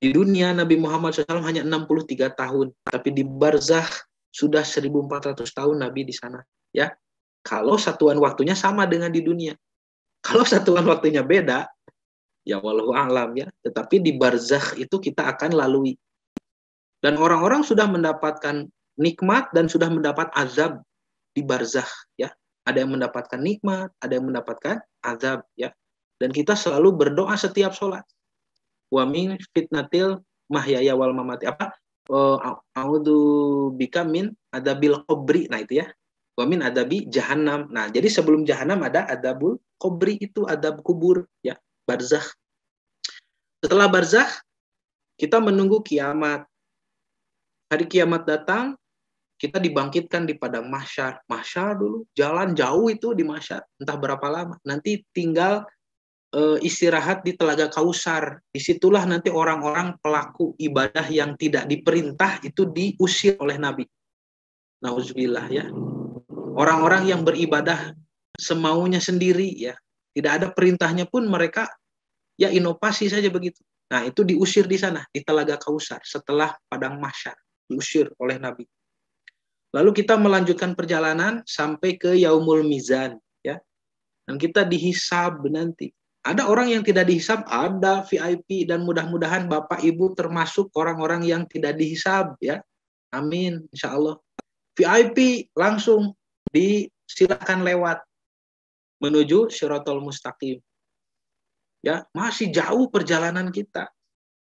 Di dunia Nabi Muhammad SAW hanya 63 tahun, tapi di barzah sudah 1400 tahun Nabi di sana, ya. Kalau satuan waktunya sama dengan di dunia. Kalau satuan waktunya beda, ya walau alam ya, tetapi di barzah itu kita akan lalui. Dan orang-orang sudah mendapatkan nikmat dan sudah mendapat azab di barzah ya. Ada yang mendapatkan nikmat, ada yang mendapatkan azab ya. Dan kita selalu berdoa setiap sholat wa min fitnatil mahyaya wal mamati apa oh, a'udzu bika min adabil qabri nah itu ya wa min adabi jahannam nah jadi sebelum jahannam ada adabul qabri itu adab kubur ya barzakh setelah barzakh kita menunggu kiamat hari kiamat datang kita dibangkitkan di padang mahsyar mahsyar dulu jalan jauh itu di mahsyar entah berapa lama nanti tinggal Eh, istirahat di Telaga Kausar. Disitulah nanti orang-orang pelaku ibadah yang tidak diperintah itu diusir oleh Nabi. Nauzubillah ya. Orang-orang yang beribadah semaunya sendiri ya, tidak ada perintahnya pun mereka ya inovasi saja begitu. Nah, itu diusir di sana di Telaga Kausar setelah padang mahsyar, diusir oleh Nabi. Lalu kita melanjutkan perjalanan sampai ke Yaumul Mizan ya. Dan kita dihisab nanti. Ada orang yang tidak dihisab, ada VIP dan mudah-mudahan Bapak Ibu termasuk orang-orang yang tidak dihisab ya. Amin, insya Allah. VIP langsung disilakan lewat menuju Syiratul Mustaqim. Ya, masih jauh perjalanan kita.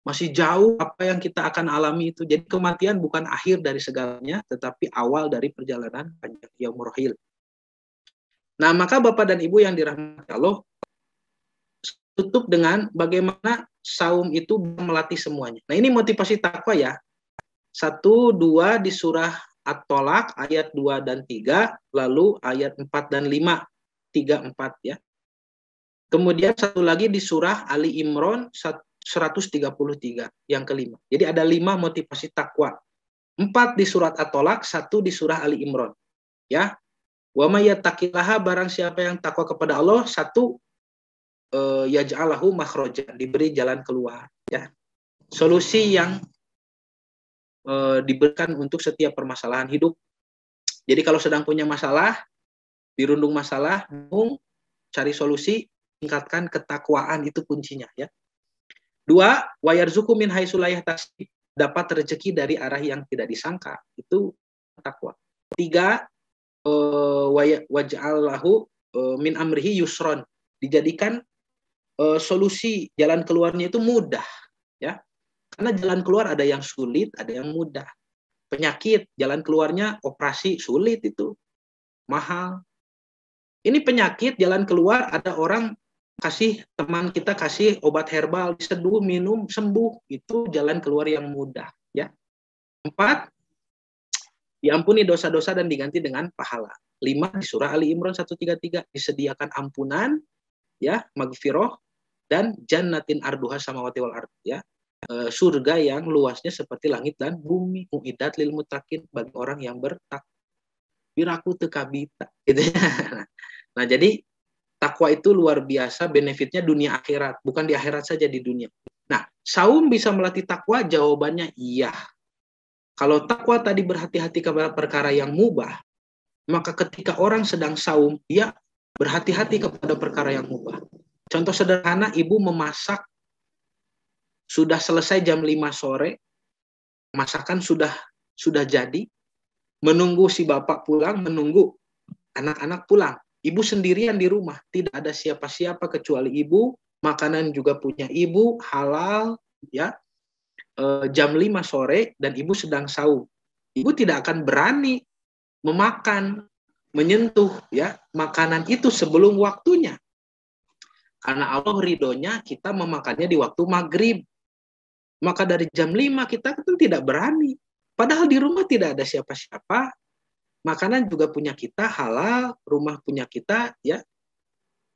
Masih jauh apa yang kita akan alami itu. Jadi kematian bukan akhir dari segalanya, tetapi awal dari perjalanan panjang Yaumul Nah, maka Bapak dan Ibu yang dirahmati Allah, tutup dengan bagaimana saum itu melatih semuanya. Nah ini motivasi takwa ya. Satu, dua di surah At-Tolak ayat dua dan tiga lalu ayat empat dan lima tiga empat ya. Kemudian satu lagi di surah Ali puluh 133, yang kelima. Jadi ada lima motivasi takwa. Empat di surat At-Tolak, satu di surah Ali imron. Ya, Wa may barang siapa yang takwa kepada Allah, satu uh, yaj'alahu makhrojan, diberi jalan keluar. Ya. Solusi yang uh, diberikan untuk setiap permasalahan hidup. Jadi kalau sedang punya masalah, dirundung masalah, bingung, cari solusi, tingkatkan ketakwaan itu kuncinya ya. Dua, wayarzuku min haisulayah tasib dapat rezeki dari arah yang tidak disangka itu takwa. Tiga, uh, eh, Allahu ya-, uh, min amrihi yusron dijadikan uh, solusi jalan keluarnya itu mudah ya karena jalan keluar ada yang sulit ada yang mudah penyakit jalan keluarnya operasi sulit itu mahal ini penyakit jalan keluar ada orang kasih teman kita kasih obat herbal diseduh minum sembuh itu jalan keluar yang mudah ya empat diampuni dosa-dosa dan diganti dengan pahala lima di surah Ali Imran 133 disediakan ampunan ya magfirah dan jannatin arduha samawati wal ard ya e, surga yang luasnya seperti langit dan bumi muidat lil mutakin bagi orang yang bertak biraku tekabita gitu ya. nah jadi takwa itu luar biasa benefitnya dunia akhirat bukan di akhirat saja di dunia nah saum bisa melatih takwa jawabannya iya kalau takwa tadi berhati-hati kepada perkara yang mubah maka ketika orang sedang saum dia berhati-hati kepada perkara yang mubah Contoh sederhana, ibu memasak sudah selesai jam 5 sore, masakan sudah sudah jadi, menunggu si bapak pulang, menunggu anak-anak pulang. Ibu sendirian di rumah, tidak ada siapa-siapa kecuali ibu, makanan juga punya ibu, halal, ya. E, jam 5 sore dan ibu sedang sahur, Ibu tidak akan berani memakan, menyentuh ya makanan itu sebelum waktunya. Karena Allah ridhonya kita memakannya di waktu maghrib. Maka dari jam 5 kita kan tidak berani. Padahal di rumah tidak ada siapa-siapa. Makanan juga punya kita halal, rumah punya kita ya.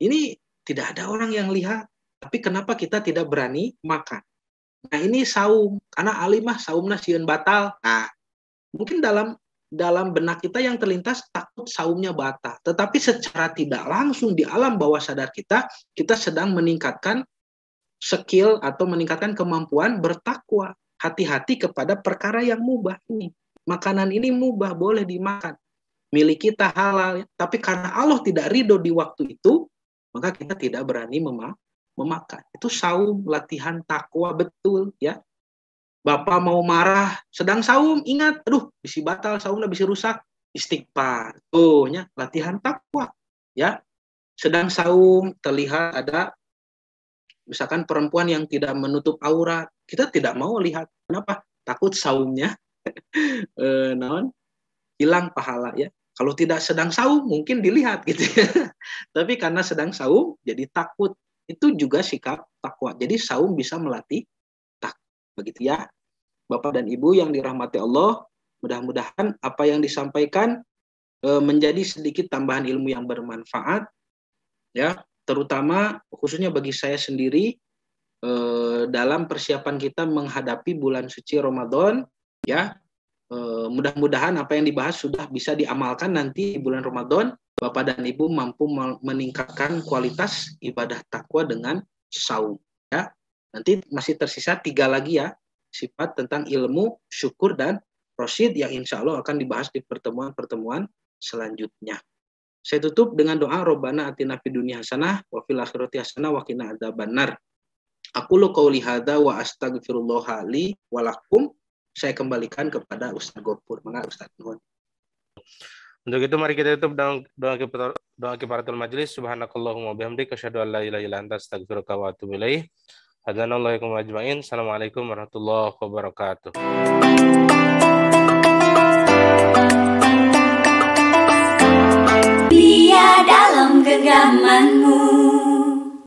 Ini tidak ada orang yang lihat. Tapi kenapa kita tidak berani makan? Nah ini saum, karena alimah saum siun batal. Nah, mungkin dalam dalam benak kita yang terlintas takut saumnya bata. Tetapi secara tidak langsung di alam bawah sadar kita, kita sedang meningkatkan skill atau meningkatkan kemampuan bertakwa. Hati-hati kepada perkara yang mubah ini. Makanan ini mubah, boleh dimakan. Milik kita halal. Tapi karena Allah tidak ridho di waktu itu, maka kita tidak berani memakan. Itu saum, latihan takwa betul ya Bapak mau marah sedang saum, ingat, aduh, bisa batal saumnya bisa rusak. Istighfar. Oh, ya, latihan takwa. Ya. Sedang saum terlihat ada misalkan perempuan yang tidak menutup aurat, kita tidak mau lihat. Kenapa? Takut saumnya eh, non hilang pahala ya. Kalau tidak sedang saum mungkin dilihat gitu ya. Tapi karena sedang saum jadi takut. Itu juga sikap takwa. Jadi saum bisa melatih begitu ya. Bapak dan Ibu yang dirahmati Allah, mudah-mudahan apa yang disampaikan e, menjadi sedikit tambahan ilmu yang bermanfaat ya, terutama khususnya bagi saya sendiri e, dalam persiapan kita menghadapi bulan suci Ramadan ya. E, mudah-mudahan apa yang dibahas sudah bisa diamalkan nanti di bulan Ramadan Bapak dan Ibu mampu meningkatkan kualitas ibadah takwa dengan saum. Nanti masih tersisa tiga lagi ya, sifat tentang ilmu, syukur, dan prosid yang insya Allah akan dibahas di pertemuan-pertemuan selanjutnya. Saya tutup dengan doa Robbana atina fid dunya hasanah wa fil akhirati hasanah wa qina adzabannar. Aku lu qauli hadza wa astagfirullah li wa lakum. Saya kembalikan kepada Ustaz Gopur. Maka Ustaz Nuhun. Untuk itu mari kita tutup dengan doa doa kifaratul majelis subhanakallahumma bihamdika asyhadu an la ilaha illa anta astaghfiruka wa atubu ilaik. Hadanallahu ajma'in. Assalamualaikum warahmatullahi wabarakatuh. Dia dalam genggamanmu.